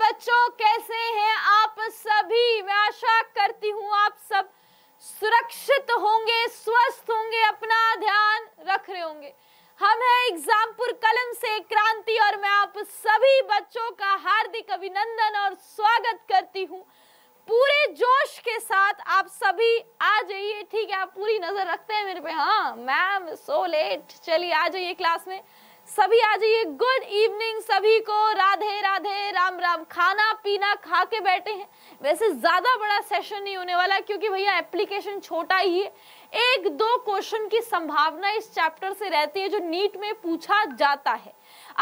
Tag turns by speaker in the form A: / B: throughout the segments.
A: बच्चों कैसे हैं आप सभी मैं आशा करती हूँ आप सब सुरक्षित होंगे स्वस्थ होंगे अपना ध्यान रख रहे होंगे हम हैं एग्जामपुर कलम से क्रांति और मैं आप सभी बच्चों का हार्दिक अभिनंदन और स्वागत करती हूँ पूरे जोश के साथ आप सभी आ जाइए ठीक है आप पूरी नजर रखते हैं मेरे पे हाँ मैम सो लेट चलिए आ जाइए क्लास में सभी आ जाइए गुड इवनिंग सभी को राधे राधे राम राम खाना पीना खा के बैठे हैं वैसे ज़्यादा बड़ा सेशन नहीं होने वाला क्योंकि भैया एप्लीकेशन छोटा ही है एक दो क्वेश्चन की संभावना इस चैप्टर से रहती है जो नीट में पूछा जाता है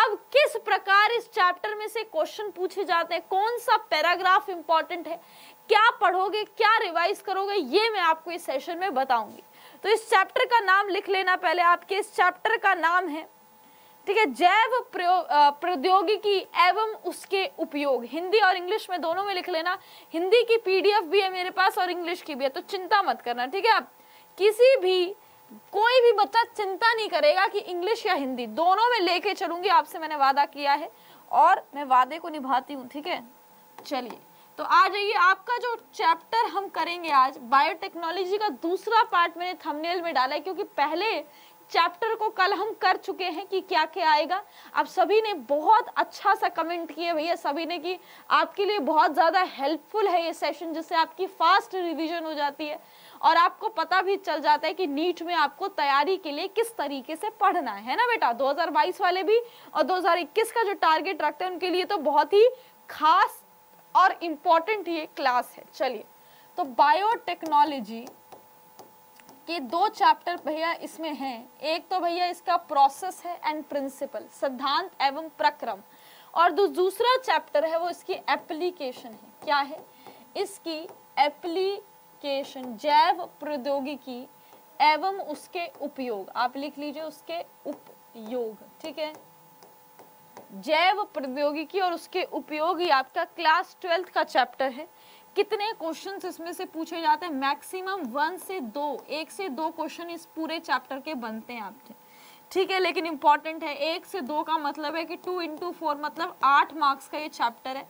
A: अब किस प्रकार इस चैप्टर में से क्वेश्चन पूछे जाते हैं कौन सा पैराग्राफ इंपॉर्टेंट है क्या पढ़ोगे क्या रिवाइज करोगे ये मैं आपको इस सेशन में बताऊंगी तो इस चैप्टर का नाम लिख लेना पहले आपके इस चैप्टर का नाम है ठीक है जैव प्रौद्योगिकी एवं उसके उपयोग हिंदी और इंग्लिश में दोनों में लिख लेना हिंदी की पीडीएफ भी है मेरे पास और इंग्लिश की भी है तो चिंता मत करना ठीक है आप किसी भी कोई भी बच्चा चिंता नहीं करेगा कि इंग्लिश या हिंदी दोनों में लेके चलूंगी आपसे मैंने वादा किया है और मैं वादे को निभाती हूँ ठीक है चलिए तो आ जाइए आपका जो चैप्टर हम करेंगे आज बायोटेक्नोलॉजी का दूसरा पार्ट मैंने थंबनेल में डाला है क्योंकि पहले चैप्टर को कल हम कर चुके हैं कि क्या क्या आएगा आप सभी ने बहुत अच्छा सा कमेंट किया भैया सभी ने कि आपके लिए बहुत ज़्यादा हेल्पफुल है ये सेशन जिससे आपकी फास्ट रिवीजन हो जाती है और आपको पता भी चल जाता है कि नीट में आपको तैयारी के लिए किस तरीके से पढ़ना है ना बेटा 2022 वाले भी और 2021 का जो टारगेट रखते हैं उनके लिए तो बहुत ही खास और इम्पॉर्टेंट ये क्लास है चलिए तो बायोटेक्नोलॉजी कि दो चैप्टर भैया इसमें हैं एक तो भैया इसका प्रोसेस है एंड प्रिंसिपल सिद्धांत एवं प्रक्रम और जो दूसरा चैप्टर है वो इसकी एप्लीकेशन है क्या है इसकी एप्लीकेशन जैव प्रौद्योगिकी एवं उसके उपयोग आप लिख लीजिए उसके उपयोग ठीक है जैव प्रौद्योगिकी और उसके उपयोग ही आपका क्लास ट्वेल्थ का चैप्टर है कितने क्वेश्चन इसमें से पूछे जाते हैं मैक्सिमम वन से दो एक से दो क्वेश्चन इस पूरे चैप्टर के बनते हैं आपके ठीक है लेकिन इम्पॉर्टेंट है एक से दो का मतलब है कि टू इंटू फोर मतलब आठ मार्क्स का ये चैप्टर है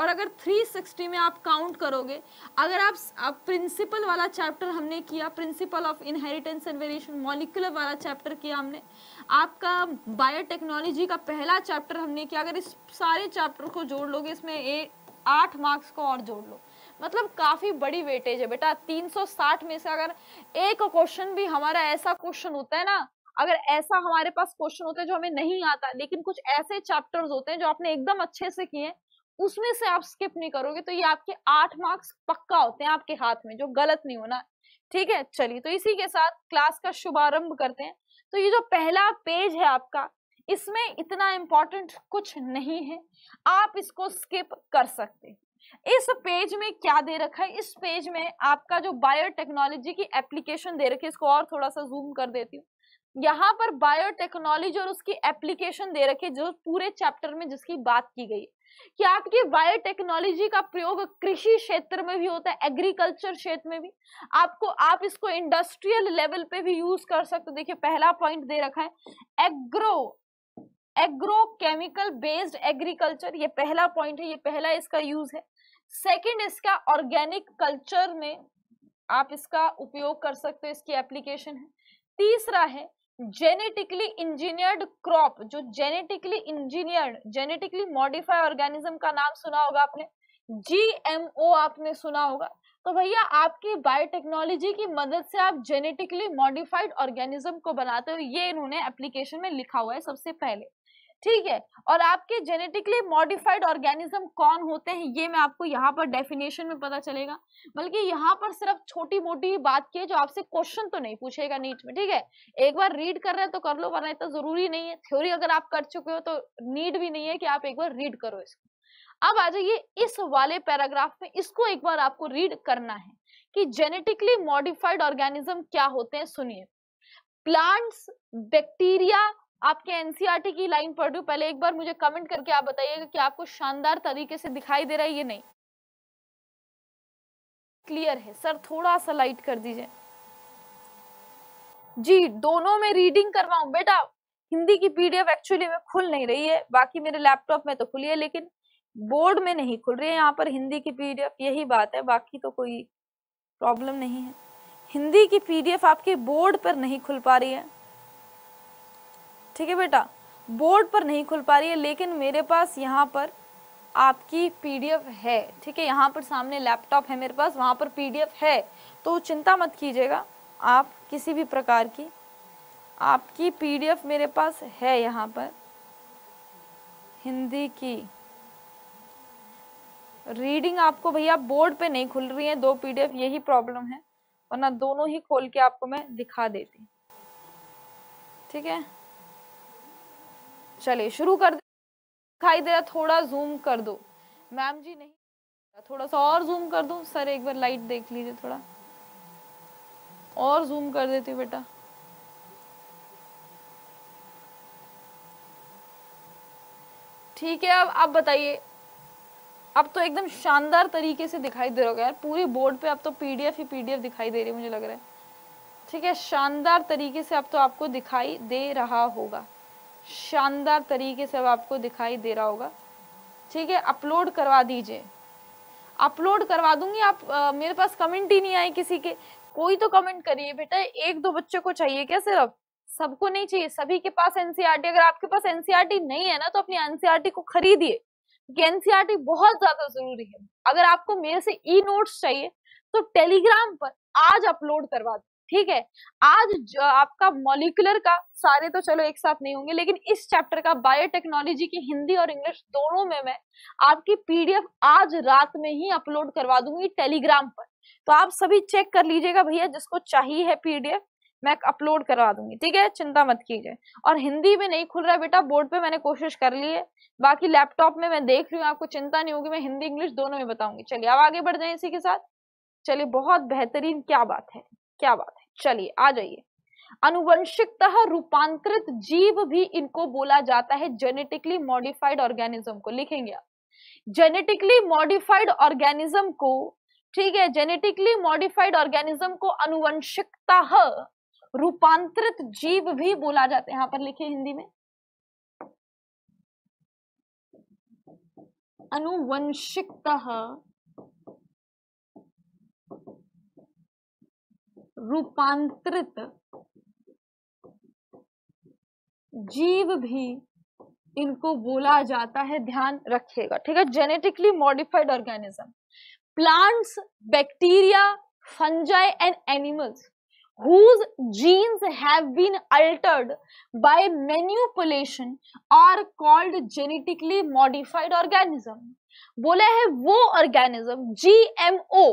A: और अगर 360 में आप काउंट करोगे अगर आप, आप प्रिंसिपल वाला चैप्टर हमने किया principle of inheritance and variation molecular वाला चैप्टर किया हमने आपका बायोटेक्नोलॉजी का पहला चैप्टर हमने किया अगर इस सारे चैप्टर को जोड़ लोगे इसमें ए आठ मार्क्स को और जोड़ लो मतलब काफी बड़ी वेटेज है बेटा 360 में से अगर एक क्वेश्चन भी हमारा ऐसा क्वेश्चन होता है ना अगर ऐसा हमारे पास क्वेश्चन होता है जो हमें नहीं आता लेकिन कुछ ऐसे चैप्टर्स होते हैं जो आपने एकदम अच्छे से किए उसमें से आप स्किप नहीं करोगे तो ये आपके आठ मार्क्स पक्का होते हैं आपके हाथ में जो गलत नहीं होना ठीक है चलिए तो इसी के साथ क्लास का शुभारंभ करते हैं तो ये जो पहला पेज है आपका इसमें इतना इम्पोर्टेंट कुछ नहीं है आप इसको स्किप कर सकते इस पेज में क्या दे रखा है इस पेज में आपका जो बायोटेक्नोलॉजी की एप्लीकेशन दे रखी है इसको और थोड़ा सा जूम कर देती हूँ यहाँ पर बायोटेक्नोलॉजी और उसकी एप्लीकेशन दे रखी है जो पूरे चैप्टर में जिसकी बात की गई है कि आपकी बायोटेक्नोलॉजी का प्रयोग कृषि क्षेत्र में भी होता है एग्रीकल्चर क्षेत्र में भी आपको आप इसको इंडस्ट्रियल लेवल पे भी यूज कर सकते हो देखिए पहला पॉइंट दे रखा है agro agro chemical based agriculture ये पहला पॉइंट है ये पहला इसका यूज है सेकंड इसका ऑर्गेनिक कल्चर में आप इसका उपयोग कर सकते हो इसकी एप्लीकेशन है तीसरा है जेनेटिकली इंजीनियर्ड क्रॉप जो genetically engineered genetically modified organism का नाम सुना होगा आपने जीएमओ आपने सुना होगा तो भैया आपकी बायोटेक्नोलॉजी की मदद से आप जेनेटिकली मॉडिफाइड ऑर्गेनिज्म को बनाते हो ये इन्होंने एप्लीकेशन में लिखा हुआ है सबसे पहले ठीक है और आपके जेनेटिकली मॉडिफाइड ऑर्गेनिज्म कौन होते हैं ये मैं आपको यहाँ पर डेफिनेशन में पता चलेगा बल्कि यहाँ पर सिर्फ छोटी मोटी बात की है जो आपसे क्वेश्चन तो नहीं पूछेगा नीट में ठीक है एक बार रीड कर रहे हैं तो कर लो वरना इतना तो जरूरी नहीं है थ्योरी अगर आप कर चुके हो तो नीड भी नहीं है कि आप एक बार रीड करो इसको अब आ जाइए इस वाले पैराग्राफ में इसको एक बार आपको रीड करना है कि जेनेटिकली मॉडिफाइड ऑर्गेनिज्म क्या होते हैं सुनिए प्लांट्स बैक्टीरिया आपके एनसीईआरटी e की लाइन पढ़ रही हूँ पहले एक बार मुझे कमेंट करके आप बताइएगा कि आपको शानदार तरीके से दिखाई दे रहा है ये नहीं क्लियर है सर थोड़ा सा लाइट कर दीजिए जी दोनों में रीडिंग कर रहा हूँ बेटा हिंदी की पीडीएफ एक्चुअली में खुल नहीं रही है बाकी मेरे लैपटॉप में तो खुली है लेकिन बोर्ड में नहीं खुल रही है यहाँ पर हिंदी की पीडीएफ यही बात है बाकी तो कोई प्रॉब्लम नहीं है हिंदी की पीडीएफ आपके बोर्ड पर नहीं खुल पा रही है ठीक है बेटा बोर्ड पर नहीं खुल पा रही है लेकिन मेरे पास यहाँ पर आपकी पीडीएफ है ठीक है यहाँ पर सामने लैपटॉप है मेरे पास वहाँ पर पीडीएफ है तो चिंता मत कीजिएगा आप किसी भी प्रकार की आपकी पीडीएफ मेरे पास है यहाँ पर हिंदी की रीडिंग आपको भैया बोर्ड पे नहीं खुल रही है दो पीडीएफ यही प्रॉब्लम है वरना दोनों ही खोल के आपको मैं दिखा देती ठीक है चलिए शुरू कर दिखाई दे रहा थोड़ा जूम कर दो मैम जी नहीं थोड़ा सा और जूम कर दो सर एक बार लाइट देख लीजिए थोड़ा और जूम कर देती बेटा ठीक है अब आप बताइए अब तो एकदम शानदार तरीके से दिखाई दे रहा होगा यार पूरी बोर्ड पे अब तो पीडीएफ ही पीडीएफ दिखाई दे रही है मुझे लग रहा है ठीक है शानदार तरीके से अब तो आपको दिखाई दे रहा होगा शानदार तरीके से अब आपको दिखाई दे रहा होगा ठीक है अपलोड करवा दीजिए अपलोड करवा दूंगी आप आ, मेरे पास कमेंट ही नहीं आए किसी के कोई तो कमेंट करिए बेटा एक दो बच्चे को चाहिए क्या सिर्फ सबको नहीं चाहिए सभी के पास एनसीआरटी e अगर आपके पास एनसीआरटी e नहीं है ना तो अपनी एनसीआरटी e को खरीदिए क्योंकि एनसीआरटी बहुत ज्यादा जरूरी है अगर आपको मेरे से ई नोट्स चाहिए तो टेलीग्राम पर आज अपलोड करवा दे ठीक है आज आपका मोलिकुलर का सारे तो चलो एक साथ नहीं होंगे लेकिन इस चैप्टर का बायोटेक्नोलॉजी की हिंदी और इंग्लिश दोनों में मैं आपकी पीडीएफ आज रात में ही अपलोड करवा दूंगी टेलीग्राम पर तो आप सभी चेक कर लीजिएगा भैया जिसको चाहिए है पीडीएफ मैं अपलोड करवा दूंगी ठीक है चिंता मत कीजिए और हिंदी में नहीं खुल रहा बेटा बोर्ड पे मैंने कोशिश कर ली है बाकी लैपटॉप में मैं देख रही हूँ आपको चिंता नहीं होगी मैं हिंदी इंग्लिश दोनों में बताऊंगी चलिए अब आगे बढ़ जाए इसी के साथ चलिए बहुत बेहतरीन क्या बात है क्या बात है चलिए आ जाइए अनुवंशिकतः रूपांतरित जीव भी इनको बोला जाता है जेनेटिकली मॉडिफाइड ऑर्गेनिज्म को लिखेंगे आप जेनेटिकली मॉडिफाइड ऑर्गेनिज्म को ठीक है जेनेटिकली मॉडिफाइड ऑर्गेनिज्म को अनुवंशिकतः रूपांतरित जीव भी बोला जाता है यहां पर लिखे हिंदी में अनुवंशिकता रूपांतरित जीव भी इनको बोला जाता है ध्यान रखिएगा ठीक है genetically modified organism plants bacteria fungi and animals whose genes have been altered by manipulation are called genetically modified organism बोले है वो ऑर्गेनिज्म जीएमओ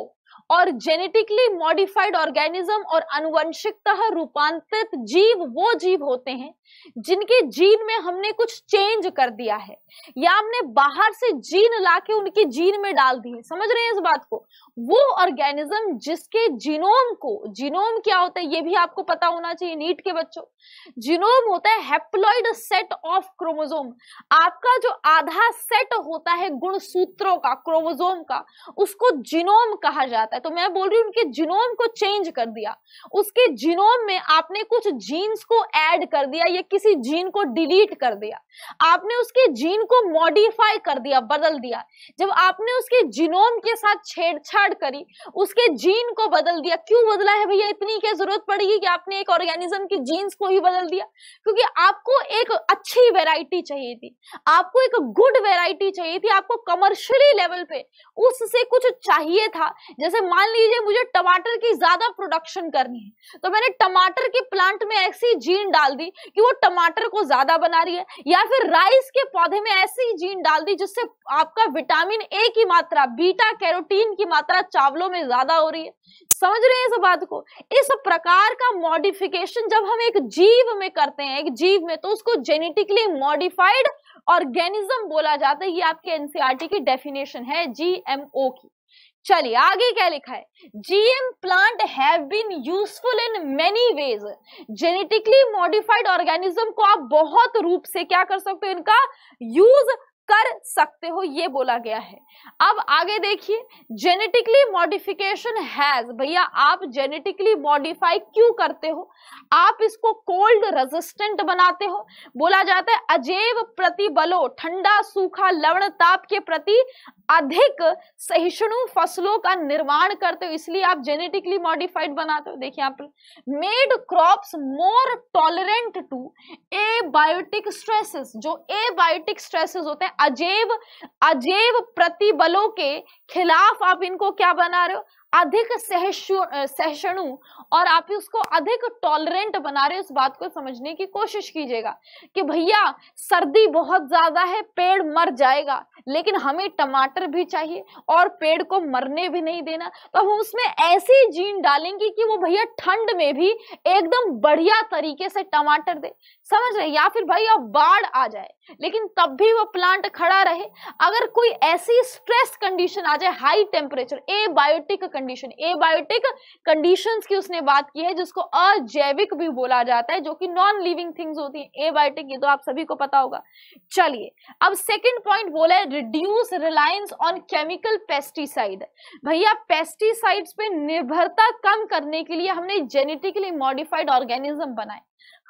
A: और जेनेटिकली मॉडिफाइड ऑर्गेनिज्म और अनुवंशिकता रूपांतरित जीव वो जीव होते हैं जिनके जीन में हमने कुछ चेंज कर दिया है या हमने बाहर से जीन लाके उनके जीन में डाल दिए समझ रहे हैं इस बात को वो ऑर्गेनिज्म जिसके जीनोम को जीनोम क्या होता है ये भी आपको पता होना चाहिए नीट के बच्चों जीनोम होता है हेप्लॉइड सेट ऑफ क्रोमोजोम आपका जो आधा सेट होता है गुणसूत्रों का क्रोमोजोम का उसको जीनोम कहा जाता है है तो मैं बोल रही हूँ उनके जीनोम को चेंज कर दिया उसके जीनोम में आपने कुछ जीन्स को ऐड कर दिया या किसी जीन को डिलीट कर दिया आपने उसके जीन को मॉडिफाई कर दिया बदल दिया जब आपने उसके जीनोम के साथ छेड़छाड़ करी उसके जीन को बदल दिया क्यों बदला है भैया इतनी क्या जरूरत पड़ेगी कि आपने एक ऑर्गेनिज्म की जीन्स को ही बदल दिया क्योंकि आपको एक अच्छी वेराइटी चाहिए थी आपको एक गुड वेराइटी चाहिए थी आपको कमर्शियली लेवल पे उससे कुछ चाहिए था जैसे मान लीजिए मुझे टमाटर की ज्यादा प्रोडक्शन करनी है तो मैंने टमाटर के प्लांट में ऐसी जीन डाल दी कि वो टमाटर को ज्यादा बना रही है या फिर राइस के पौधे में ऐसी जीन डाल दी जिससे आपका विटामिन ए की मात्रा बीटा कैरोटीन की मात्रा चावलों में ज्यादा हो रही है समझ रहे हैं इस बात को इस प्रकार का मॉडिफिकेशन जब हम एक जीव में करते हैं एक जीव में तो उसको जेनेटिकली मॉडिफाइड ऑर्गेनिज्म बोला जाता है ये आपके एनसीआरटी e की डेफिनेशन है जीएमओ की चलिए आगे क्या लिखा है GM plant have been useful in many ways genetically modified organism को आप बहुत रूप से क्या कर सकते हो इनका यूज कर सकते हो ये बोला गया है अब आगे देखिए जेनेटिकली मॉडिफिकेशन हैज भैया आप जेनेटिकली मॉडिफाई क्यों करते हो आप इसको कोल्ड रेजिस्टेंट बनाते हो बोला जाता है अजैव प्रतिबलों ठंडा सूखा लवण ताप के प्रति अधिक सहिष्णु फसलों का निर्माण करते हो इसलिए आप जेनेटिकली मॉडिफाइड बनाते हो देखिए आप made crops more tolerant to abiotic stresses जो ए बायोटिक स्ट्रेसेस होते हैं अजैव अजैव प्रतिबलों के खिलाफ आप इनको क्या बना रहे हो अधिक सहिष्णु और आप उसको अधिक टॉलरेंट बना रहे उस बात को समझने की कोशिश कीजिएगा कि भैया सर्दी बहुत ज्यादा है पेड़ मर जाएगा लेकिन हमें टमाटर भी चाहिए और पेड़ को मरने भी नहीं देना तो हम उसमें ऐसी जीन डालेंगे कि वो भैया ठंड में भी एकदम बढ़िया तरीके से टमाटर दे समझ रहे या फिर भाई अब बाढ़ आ जाए लेकिन तब भी वो प्लांट खड़ा रहे अगर कोई ऐसी स्ट्रेस कंडीशन आ जाए high temperature abiotic condition abiotic condition की उसने बात की है जिसको अजैविक भी बोला जाता है जो कि नॉन लिविंग थिंग्स होती है ए बायोटिक ये तो आप सभी को पता होगा चलिए अब सेकेंड पॉइंट बोला है reduce reliance on chemical pesticide भैया पेस्टिसाइड्स पे निर्भरता कम करने के लिए हमने जेनेटिकली मॉडिफाइड ऑर्गेनिज्म बनाए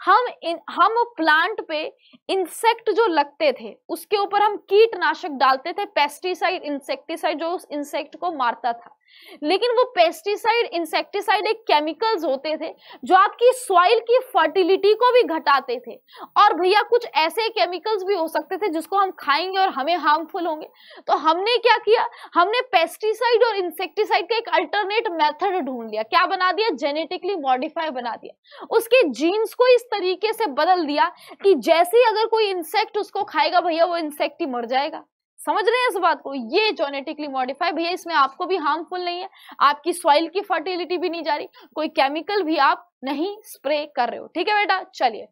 A: हम इन हम प्लांट पे इंसेक्ट जो लगते थे उसके ऊपर हम कीटनाशक डालते थे पेस्टिसाइड इंसेक्टिसाइड जो उस इंसेक्ट को मारता था लेकिन वो पेस्टिसाइड इंसेक्टिसाइड एक केमिकल्स होते थे जो आपकी सॉइल की फर्टिलिटी को भी घटाते थे और भैया कुछ ऐसे केमिकल्स भी हो सकते थे जिसको हम खाएंगे और हमें हार्मफुल होंगे तो हमने क्या किया हमने पेस्टिसाइड और इंसेक्टिसाइड का एक अल्टरनेट मेथड ढूंढ लिया क्या बना दिया जेनेटिकली मॉडिफाई बना दिया उसके जीन्स को इस तरीके से बदल दिया कि जैसे ही अगर कोई इंसेक्ट उसको खाएगा भैया वो इंसेक्ट ही मर जाएगा समझ रहे हैं इस बात को ये जोनेटिकली मॉडिफाई भैया इसमें आपको भी हार्मफुल नहीं है आपकी सॉइल की फर्टिलिटी भी नहीं जा रही कोई केमिकल भी आप नहीं स्प्रे कर रहे हो ठीक है बेटा चलिए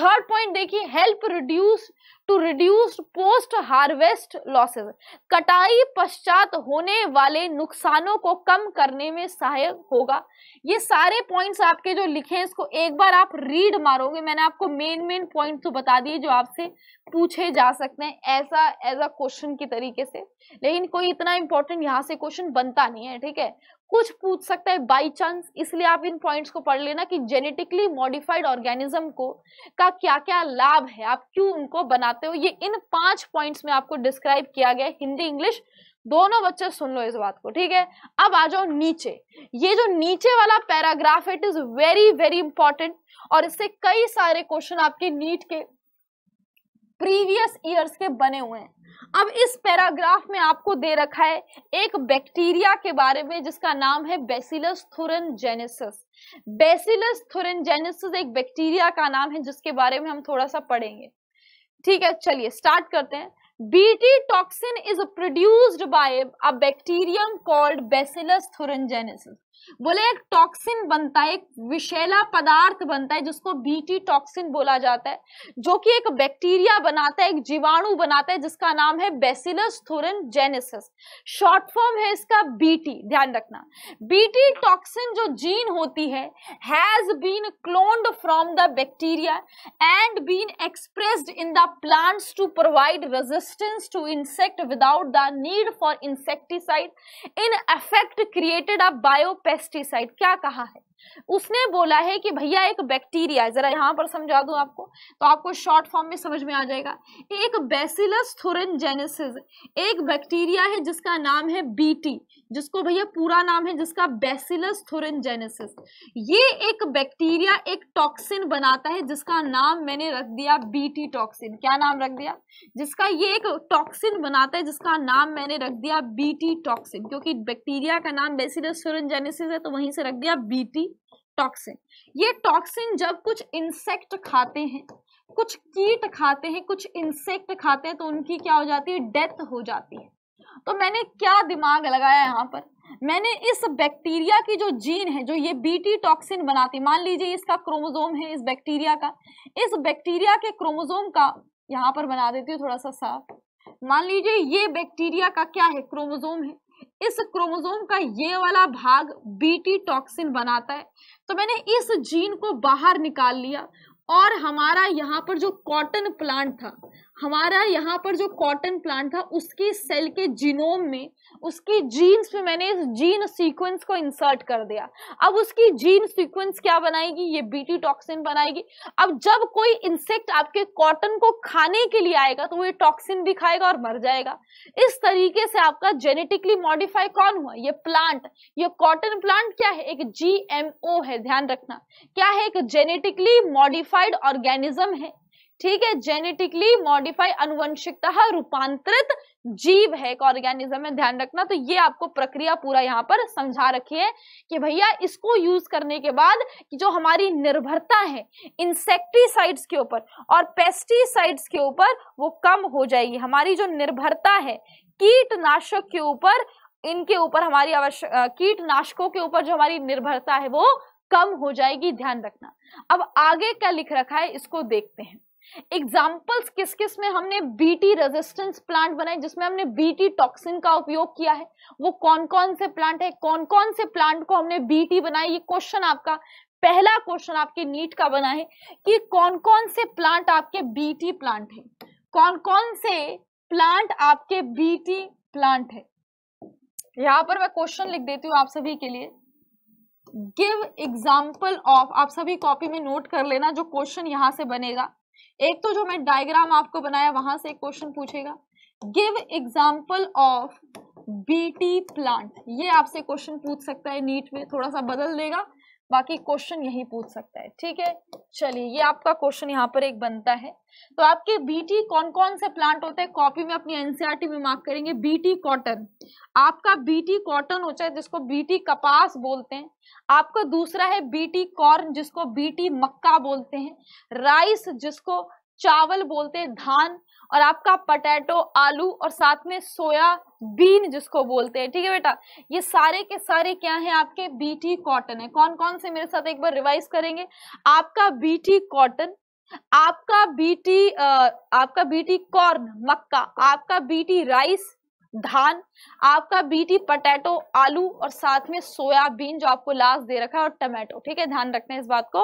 A: थर्ड पॉइंट देखिए help reduce to reduce post harvest losses कटाई पश्चात होने वाले नुकसानों को कम करने में सहायक होगा ये सारे पॉइंट्स आपके जो लिखे हैं इसको एक बार आप रीड मारोगे मैंने आपको मेन मेन पॉइंट तो बता दिए जो आपसे पूछे जा सकते हैं ऐसा एज अ क्वेश्चन के तरीके से लेकिन कोई इतना इंपॉर्टेंट यहाँ से क्वेश्चन बनता नहीं है ठीक है कुछ पूछ सकता है बाई चांस इसलिए आप इन पॉइंट्स को पढ़ लेना कि जेनेटिकली मॉडिफाइड ऑर्गेनिज्म को का क्या क्या लाभ है आप क्यों उनको बनाते हो ये इन पांच पॉइंट्स में आपको डिस्क्राइब किया गया हिंदी इंग्लिश दोनों बच्चे सुन लो इस बात को ठीक है अब आ जाओ नीचे ये जो नीचे वाला paragraph it is very very important और इससे कई सारे क्वेश्चन आपके नीट के प्रीवियस ईयर्स के बने हुए हैं अब इस पैराग्राफ में आपको दे रखा है एक बैक्टीरिया के बारे में जिसका नाम है बेसिलस थुरनजेनेसिस बेसिलस थुरनजेनेसिस एक बैक्टीरिया का नाम है जिसके बारे में हम थोड़ा सा पढ़ेंगे ठीक है चलिए स्टार्ट करते हैं BT toxin is produced by a bacterium called bacillus thuringiensis. बोले एक टॉक्सिन बनता है एक विषैला पदार्थ बनता है जिसको बीटी टॉक्सिन बोला जाता है जो कि एक बैक्टीरिया बनाता है एक जीवाणु बनाता है जिसका नाम है bacillus thuringiensis short form है इसका बीटी ध्यान रखना बीटी टॉक्सिन जो जीन होती है has been cloned from the bacteria and been expressed in the plants to provide resistance to insect without the need for insecticide in effect created a biopesticide क्या कहा है उसने बोला है कि भैया एक बैक्टीरिया जरा यहाँ पर समझा दूँ आपको तो आपको शॉर्ट फॉर्म में समझ में आ जाएगा एक बेसिलस थोरेनजेनेसिस एक बैक्टीरिया है जिसका नाम है बीटी जिसको भैया पूरा नाम है जिसका बेसिलस थोरेनजेनेसिस ये एक बैक्टीरिया एक टॉक्सिन बनाता है जिसका नाम मैंने रख दिया बी टॉक्सिन क्या नाम रख दिया जिसका ये एक टॉक्सिन बनाता है जिसका नाम मैंने रख दिया बी टॉक्सिन क्योंकि बैक्टीरिया का नाम बेसिलस थोरेनजेनेसिस है तो वहीं से रख दिया बी टॉक्सिन ये टॉक्सिन जब कुछ इंसेक्ट खाते हैं कुछ कीट खाते हैं कुछ इंसेक्ट खाते हैं तो उनकी क्या हो जाती है डेथ हो जाती है तो मैंने क्या दिमाग लगाया यहाँ पर मैंने इस बैक्टीरिया की जो जीन है जो ये बीटी टॉक्सिन बनाती मान लीजिए इसका क्रोमोजोम है इस बैक्टीरिया का इस बैक्टीरिया के क्रोमोजोम का यहाँ पर बना देती हूँ थोड़ा सा साफ मान लीजिए ये बैक्टीरिया का क्या है क्रोमोजोम है इस क्रोमोसोम का ये वाला भाग बीटी टॉक्सिन बनाता है तो मैंने इस जीन को बाहर निकाल लिया और हमारा यहाँ पर जो कॉटन प्लांट था हमारा यहाँ पर जो कॉटन प्लांट था उसकी सेल के जीनोम में उसकी जीन्स में मैंने इस जीन सीक्वेंस को इंसर्ट कर दिया अब उसकी जीन सीक्वेंस क्या बनाएगी ये बीटी टॉक्सिन बनाएगी अब जब कोई इंसेक्ट आपके कॉटन को खाने के लिए आएगा तो वो ये टॉक्सिन भी खाएगा और मर जाएगा इस तरीके से आपका जेनेटिकली मॉडिफाई कौन हुआ ये प्लांट ये कॉटन प्लांट क्या है एक जी है ध्यान रखना क्या है एक जेनेटिकली मॉडिफाइड ऑर्गेनिज्म है ठीक है जेनेटिकली मॉडिफाई अनुवंशिकता रूपांतरित जीव है एक ऑर्गेनिज्म है ध्यान रखना तो ये आपको प्रक्रिया पूरा यहाँ पर समझा रखी है कि भैया इसको यूज करने के बाद कि जो हमारी निर्भरता है इंसेक्टिसाइड्स के ऊपर और पेस्टिसाइड्स के ऊपर वो कम हो जाएगी हमारी जो निर्भरता है कीटनाशक के ऊपर इनके ऊपर हमारी आवश्यक कीटनाशकों के ऊपर जो हमारी निर्भरता है वो कम हो जाएगी ध्यान रखना अब आगे क्या लिख रखा है इसको देखते हैं एग्जाम्पल्स किस किस में हमने बीटी रेजिस्टेंस प्लांट बनाए जिसमें हमने बीटी टॉक्सिन का उपयोग किया है वो कौन कौन से प्लांट है कौन कौन से प्लांट को हमने बीटी बनाए ये क्वेश्चन आपका पहला क्वेश्चन आपके नीट का बना है कि कौन कौन से प्लांट आपके बीटी प्लांट है कौन कौन से प्लांट आपके बीटी प्लांट है यहां पर मैं क्वेश्चन लिख देती हूँ आप सभी के लिए गिव एग्जाम्पल ऑफ आप सभी कॉपी में नोट कर लेना जो क्वेश्चन यहां से बनेगा एक तो जो मैं डायग्राम आपको बनाया वहां से एक क्वेश्चन पूछेगा give example of BT plant ये आपसे क्वेश्चन पूछ सकता है नीट में थोड़ा सा बदल देगा बाकी क्वेश्चन यही पूछ सकता है ठीक है चलिए ये आपका क्वेश्चन यहाँ पर एक बनता है तो आपके बीटी कौन कौन से प्लांट होते हैं कॉपी में अपनी एनसीआरटी e में मार्क करेंगे बीटी कॉटन आपका बीटी कॉटन होता है जिसको बीटी कपास बोलते हैं आपका दूसरा है बीटी कॉर्न जिसको बीटी मक्का बोलते हैं राइस जिसको चावल बोलते हैं धान और आपका पटेटो आलू और साथ में सोया बीन जिसको बोलते हैं ठीक है बेटा ये सारे के सारे क्या है आपके बीटी कॉटन है कौन कौन से मेरे साथ एक बार रिवाइज करेंगे आपका बीटी कॉटन आपका बीटी आ, आपका बीटी कॉर्न मक्का आपका बीटी राइस धान आपका बीटी पटेटो आलू और साथ में सोयाबीन जो आपको लास्ट दे रखा है और टमाटो ठीक है ध्यान रखना है इस बात को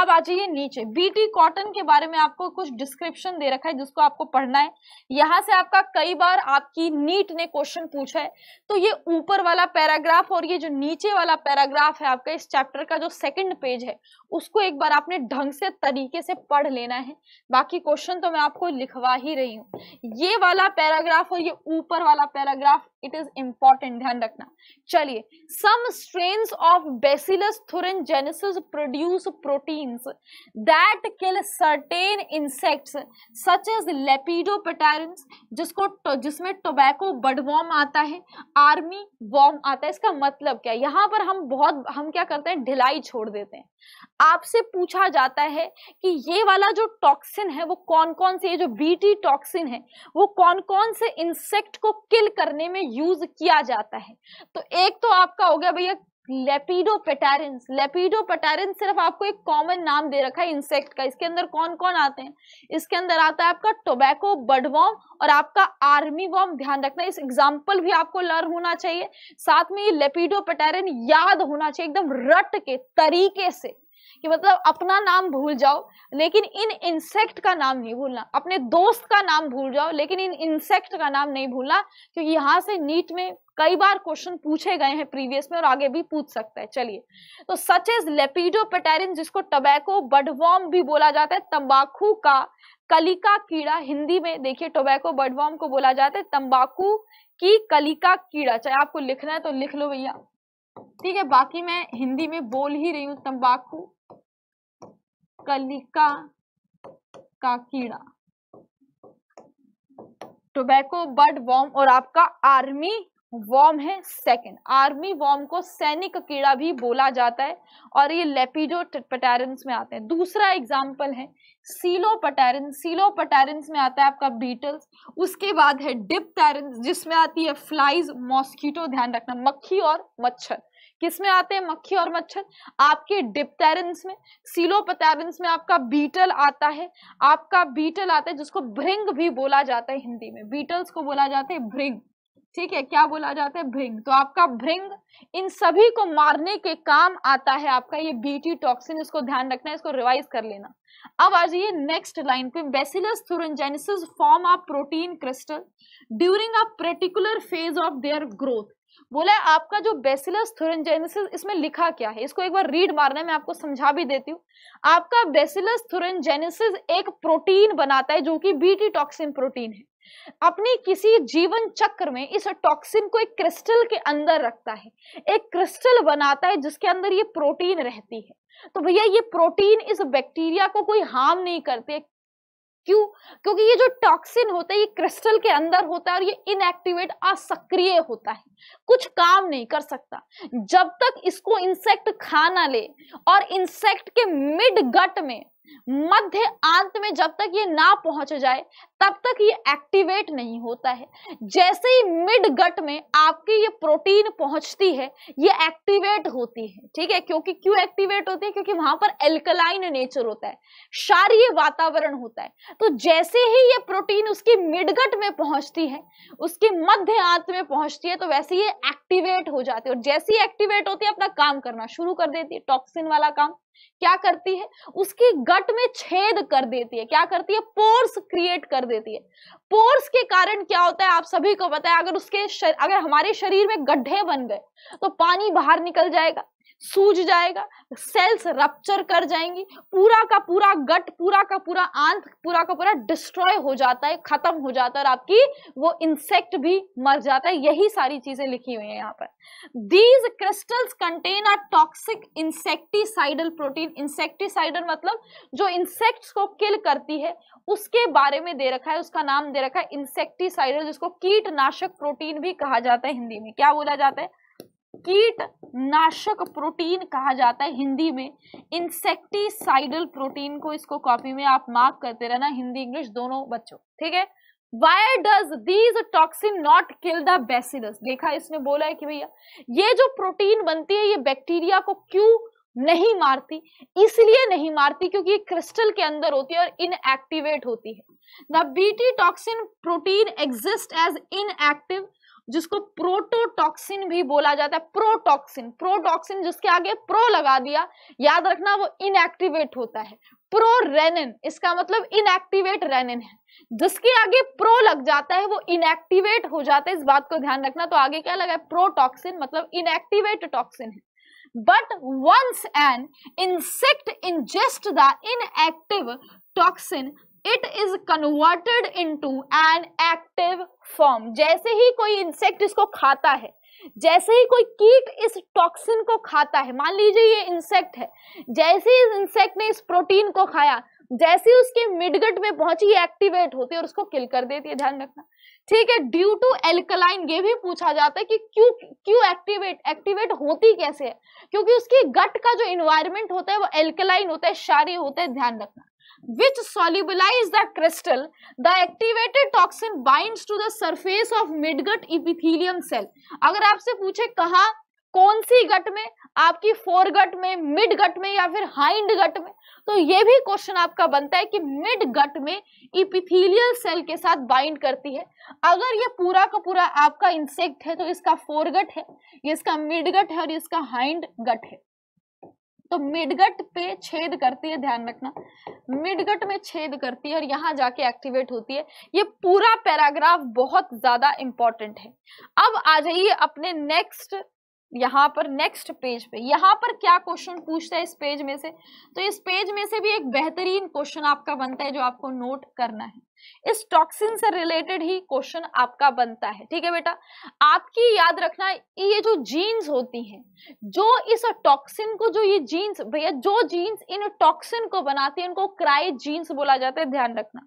A: अब आ जाइए नीचे बीटी कॉटन के बारे में आपको कुछ डिस्क्रिप्शन दे रखा है जिसको आपको पढ़ना है यहां से आपका कई बार आपकी नीट ने क्वेश्चन पूछा है तो ये ऊपर वाला पैराग्राफ और ये जो नीचे वाला पैराग्राफ है आपका इस चैप्टर का जो सेकेंड पेज है उसको एक बार आपने ढंग से तरीके से पढ़ लेना है बाकी क्वेश्चन तो मैं आपको लिखवा ही रही हूँ ये वाला पैराग्राफ और ये ऊपर वाला पैराग्राफ इट इज इंपॉर्टेंट ध्यान रखना चलिए some strain of bacillus thuringiensis produce proteins that kill certain insects such as lepidopterans जिसको तो, जिसमें टोबैको बडवॉम आता है आर्मी वॉम आता है इसका मतलब क्या है यहाँ पर हम बहुत हम क्या करते हैं ढिलाई छोड़ देते हैं आपसे पूछा जाता है कि ये वाला जो टॉक्सिन है वो कौन कौन से ये जो बीटी टॉक्सिन है वो कौन कौन से इंसेक्ट को किल किल करने में यूज किया जाता है तो एक तो आपका हो गया भैया लेपिडो लेपिडो लेपिडोपेटारिन्स सिर्फ आपको एक कॉमन नाम दे रखा है इंसेक्ट का इसके अंदर कौन कौन आते हैं इसके अंदर आता है आपका टोबैको बडवॉम और आपका आर्मी वॉम ध्यान रखना इस एग्जांपल भी आपको लर्न होना चाहिए साथ में ये लेपिडो पेटारिन याद होना चाहिए एकदम रट के तरीके से कि मतलब अपना नाम भूल जाओ लेकिन इन इंसेक्ट का नाम नहीं भूलना अपने दोस्त का नाम भूल जाओ लेकिन इन इंसेक्ट का नाम नहीं भूलना क्योंकि यहाँ से नीट में कई बार क्वेश्चन पूछे गए हैं प्रीवियस में और आगे भी पूछ सकता है चलिए तो सच इज लेपिडो पेटेरिन जिसको टोबैको बडवॉम भी बोला जाता है तंबाकू का कलिका कीड़ा हिंदी में देखिए टोबैको बडवॉम को बोला जाता है तंबाकू की कलिका कीड़ा चाहे आपको लिखना है तो लिख लो भैया ठीक है बाकी मैं हिंदी में बोल ही रही हूँ तंबाकू कलिका का कीड़ा टोबैको बर्ड वॉर्म और आपका आर्मी वॉर्म है सेकंड आर्मी वॉर्म को सैनिक कीड़ा भी बोला जाता है और ये लेपिडो पटेरेंस में आते हैं दूसरा एग्जाम्पल है सीलो पटेरेंस सीलो पटेरेंस में आता है आपका बीटल्स उसके बाद है डिप्टेरेंस जिसमें आती है फ्लाइज मॉस्किटो ध्यान रखना मक्खी और मच्छर किस में आते हैं मक्खी और मच्छर आपके डिप्टेरेंस में सीलोपटेरेंस में आपका बीटल आता है आपका बीटल आता है जिसको भृंग भी बोला जाता है हिंदी में बीटल्स को बोला जाता है भृंग ठीक है क्या बोला जाता है भृंग तो आपका भृंग इन सभी को मारने के काम आता है आपका ये बीटी टॉक्सिन इसको ध्यान रखना है इसको रिवाइज कर लेना अब आ जाइए नेक्स्ट लाइन पे bacillus thuringiensis form of protein crystal during a particular phase of their growth बोला है आपका जो बेसिलस थोरेंजेनेसिस इसमें लिखा क्या है इसको एक बार रीड मारना है मैं आपको समझा भी देती हूँ आपका बेसिलस थोरेंजेनेसिस एक प्रोटीन बनाता है जो कि बीटी टॉक्सिन प्रोटीन है अपनी किसी जीवन चक्र में इस टॉक्सिन को एक क्रिस्टल के अंदर रखता है एक क्रिस्टल बनाता है जिसके अंदर ये प्रोटीन रहती है तो भैया ये प्रोटीन इस बैक्टीरिया को कोई हार्म नहीं करते क्यों क्योंकि ये जो टॉक्सिन होता है ये क्रिस्टल के अंदर होता है और ये इनएक्टिवेट असक्रिय होता है कुछ काम नहीं कर सकता जब तक इसको इंसेक्ट खा ना ले और इंसेक्ट के मिड गट में मध्य अंत में जब तक ये ना पहुंच जाए तब तक ये एक्टिवेट नहीं होता है जैसे ही मिड गट में आपकी ये प्रोटीन पहुंचती है ये एक्टिवेट होती है ठीक है क्योंकि क्यों एक्टिवेट होती है क्योंकि वहां पर एल्कलाइन नेचर होता है क्षारीय वातावरण होता है तो जैसे ही ये प्रोटीन उसकी मिडगट में पहुंचती है उसके मध्य आंत में पहुंचती है तो वैसे ये एक्टिवेट हो जाती है और जैसे ही एक्टिवेट होती है अपना काम करना शुरू कर देती है टॉक्सिन वाला काम क्या करती है उसकी गट में छेद कर देती है क्या करती है पोर्स क्रिएट कर देती है पोर्स के कारण क्या होता है आप सभी को पता है अगर उसके शर, अगर हमारे शरीर में गड्ढे बन गए तो पानी बाहर निकल जाएगा सूज जाएगा सेल्स रप्चर कर जाएंगी पूरा का पूरा गट पूरा का पूरा आंत पूरा का पूरा डिस्ट्रॉय हो जाता है खत्म हो जाता है और आपकी वो इंसेक्ट भी मर जाता है यही सारी चीजें लिखी हुई है यहाँ पर these crystals contain a toxic insecticidal protein insecticidal मतलब जो इंसेक्ट्स को किल करती है उसके बारे में दे रखा है उसका नाम दे रखा है इंसेक्टिसाइडल जिसको कीटनाशक प्रोटीन भी कहा जाता है हिंदी में क्या बोला जाता है कीटनाशक प्रोटीन कहा जाता है हिंदी में इंसेक्टिसाइडल प्रोटीन को इसको कॉपी में आप मार्क करते रहना हिंदी इंग्लिश दोनों बच्चों ठीक है Why does these toxin not kill the bacillus? देखा इसने बोला है कि भैया ये जो प्रोटीन बनती है ये बैक्टीरिया को क्यों नहीं मारती इसलिए नहीं मारती क्योंकि ये क्रिस्टल के अंदर होती है और इनएक्टिवेट होती है the BT toxin protein exist as inactive जिसको प्रोटोटॉक्सिन भी बोला जाता है प्रोटॉक्सिन प्रोटॉक्सिन जिसके आगे प्रो लगा दिया याद रखना वो इनएक्टिवेट होता है प्रो रेनिन इसका मतलब इनएक्टिवेट रेनिन है जिसके आगे प्रो लग जाता है वो इनएक्टिवेट हो जाता है इस बात को ध्यान रखना तो आगे क्या लगा है प्रोटॉक्सिन मतलब इनएक्टिवेट टॉक्सिन है but once an insect ingest the inactive toxin it is converted into an active form जैसे ही कोई इंसेक्ट इसको खाता है जैसे ही कोई कीट इस टॉक्सिन को खाता है मान लीजिए ये इंसेक्ट है जैसे ही इस इंसेक्ट ने इस प्रोटीन को खाया जैसे ही उसके मिडगट में पहुंची एक्टिवेट होती है और उसको किल कर देती है ध्यान रखना ठीक है ड्यू टू एल्कलाइन ये भी पूछा जाता है कि क्यों क्यों एक्टिवेट एक्टिवेट होती कैसे है क्योंकि उसकी गट का जो इन्वायरमेंट होता है वो एल्कलाइन होता है शारी होता है ध्यान रखना which solubilize the crystal, the activated toxin binds to the surface of midgut epithelium cell. अगर आपसे पूछे कहा कौन सी गट में आपकी फोर गट में मिड गट में या फिर हाइंड गट में तो ये भी क्वेश्चन आपका बनता है कि मिड गट में इपिथीलियल सेल के साथ बाइंड करती है अगर ये पूरा का पूरा आपका इंसेक्ट है तो इसका फोर गट है इसका मिड गट है और इसका हाइंड गट है तो मिडगट पे छेद करती है ध्यान रखना मिडगट में छेद करती है और यहाँ जाके एक्टिवेट होती है ये पूरा पैराग्राफ बहुत ज्यादा इंपॉर्टेंट है अब आ जाइए अपने नेक्स्ट यहाँ पर नेक्स्ट पेज पे यहाँ पर क्या क्वेश्चन पूछता है इस पेज में से तो इस पेज में से भी एक बेहतरीन क्वेश्चन आपका बनता है जो आपको नोट करना है इस टॉक्सिन से रिलेटेड ही क्वेश्चन आपका बनता है ठीक है बेटा आपकी याद रखना ये जो जीन्स होती हैं जो इस टॉक्सिन को जो ये जीन्स भैया जो जीन्स इन टॉक्सिन को बनाती है उनको क्राई जीन्स बोला जाता है ध्यान रखना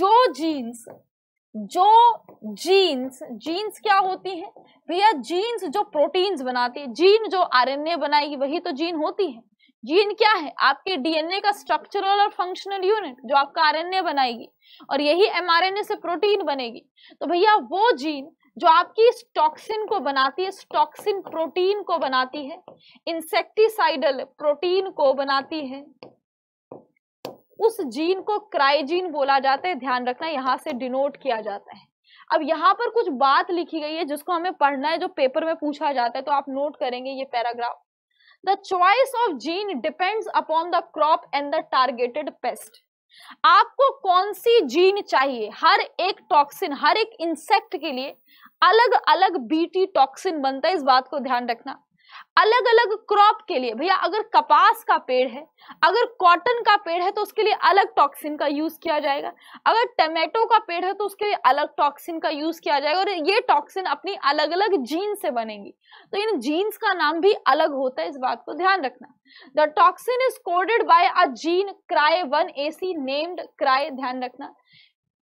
A: जो जीन्स जो जीन्स जीन्स क्या होती हैं भैया जीन्स जो प्रोटीन्स बनाती है जीन जो आरएनए बनाएगी वही तो जीन होती है जीन क्या है आपके डीएनए का स्ट्रक्चरल और फंक्शनल यूनिट जो आपका आरएनए बनाएगी और यही एमआरएनए से प्रोटीन बनेगी तो भैया वो जीन जो आपकी स्टॉक्सिन को बनाती है स्टॉक्सिन प्रोटीन को बनाती है इंसेक्टिसाइडल प्रोटीन को बनाती है उस जीन को क्राइजीन बोला जाता है ध्यान रखना यहाँ से डिनोट किया जाता है अब यहाँ पर कुछ बात लिखी गई है जिसको हमें पढ़ना है जो पेपर में पूछा जाता है तो आप नोट करेंगे ये paragraph the choice of gene depends upon the crop and the targeted pest आपको कौन सी जीन चाहिए हर एक टॉक्सिन हर एक इंसेक्ट के लिए अलग अलग बीटी टॉक्सिन बनता है इस बात को ध्यान रखना अलग अलग क्रॉप के लिए भैया अगर कपास का पेड़ है अगर कॉटन का पेड़ है तो उसके लिए अलग टॉक्सिन का यूज किया जाएगा अगर टमेटो का पेड़ है तो उसके लिए अलग टॉक्सिन का यूज किया जाएगा और ये टॉक्सिन अपनी अलग अलग जीन से बनेगी तो इन जीन्स का नाम भी अलग होता है इस बात को ध्यान रखना the toxin is coded by a gene cry one A C named cry ध्यान रखना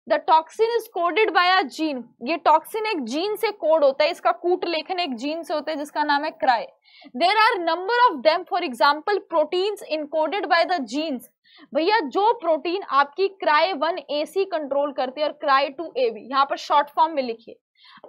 A: the toxin is coded by a gene ये टॉक्सिन एक जीन से कोड होता है इसका कूट लेखन एक जीन से होता है जिसका नाम है cry there are number of them for example protein encoded by the genes भैया जो प्रोटीन आपकी cry one A C control करती है और क्राई टू ए बी यहाँ पर शॉर्ट फॉर्म में लिखिए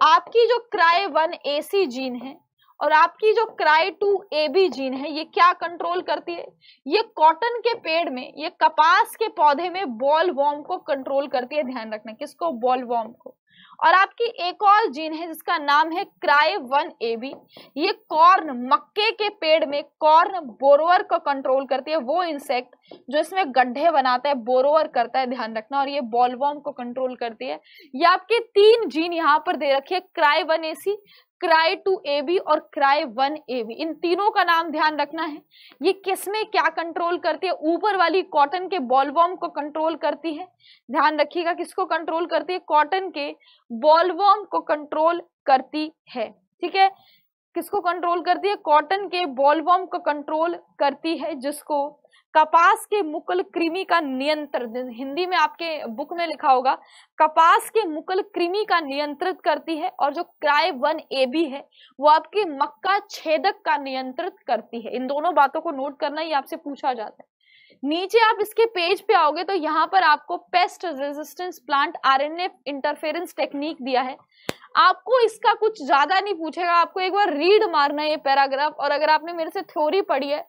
A: आपकी जो cry one A C gene है और आपकी जो cry two A B gene है ये क्या कंट्रोल करती है ये कॉटन के पेड़ में ये कपास के पौधे में बॉल वॉर्म को कंट्रोल करती है ध्यान रखना किसको बॉल वॉर्म को और आपकी एक और जीन है जिसका नाम है क्राई वन ए बी ये कॉर्न मक्के के पेड़ में कॉर्न बोरोवर को कंट्रोल करती है वो इंसेक्ट जो इसमें गड्ढे बनाता है बोरोवर करता है ध्यान रखना और ये बॉलवॉम को कंट्रोल करती है ये आपके तीन जीन यहाँ पर दे रखी है cry one A C cry two A B और क्राई वन ए बी इन तीनों का नाम ध्यान रखना है ये किस में क्या कंट्रोल करती है ऊपर वाली कॉटन के बॉलवॉम को कंट्रोल करती है ध्यान रखिएगा किसको कंट्रोल करती है कॉटन के बॉलवॉम को कंट्रोल करती है ठीक है किसको कंट्रोल करती है कॉटन के बॉलवॉम को कंट्रोल करती है जिसको कपास के मुकुल कृमि का नियंत्रण हिंदी में आपके बुक में लिखा होगा कपास के मुकुल कृमि का नियंत्रित करती है और जो क्राय वन ए बी है वो आपकी मक्का छेदक का नियंत्रित करती है इन दोनों बातों को नोट करना ही आपसे पूछा जाता है नीचे आप इसके पेज पे आओगे तो यहाँ पर आपको pest resistance plant RNA interference technique दिया है आपको इसका कुछ ज्यादा नहीं पूछेगा आपको एक बार रीड मारना है ये पैराग्राफ और अगर आपने मेरे से थ्योरी पढ़ी है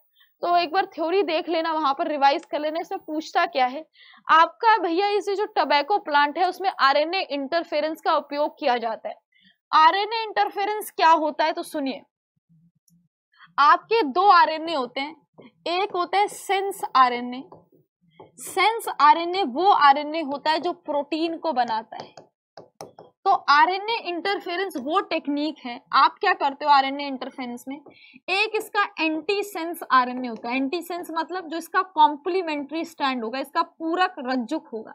A: तो एक बार थ्योरी देख लेना वहां पर रिवाइज कर लेना इसमें पूछता क्या है आपका भैया इसे जो टबैको प्लांट है उसमें आरएनए इंटरफेरेंस का उपयोग किया जाता है आरएनए इंटरफेरेंस क्या होता है तो सुनिए आपके दो आरएनए होते हैं एक होता है सेंस आरएनए सेंस आरएनए वो आरएनए होता है जो प्रोटीन को बनाता है तो आरएनए इंटरफेरेंस वो टेक्निक है आप क्या करते हो आरएनए इंटरफेरेंस में एक इसका एंटी सेंस आरएनए होता है एंटी सेंस मतलब जो इसका कॉम्प्लीमेंट्री स्टैंड होगा इसका पूरक रज्जुक होगा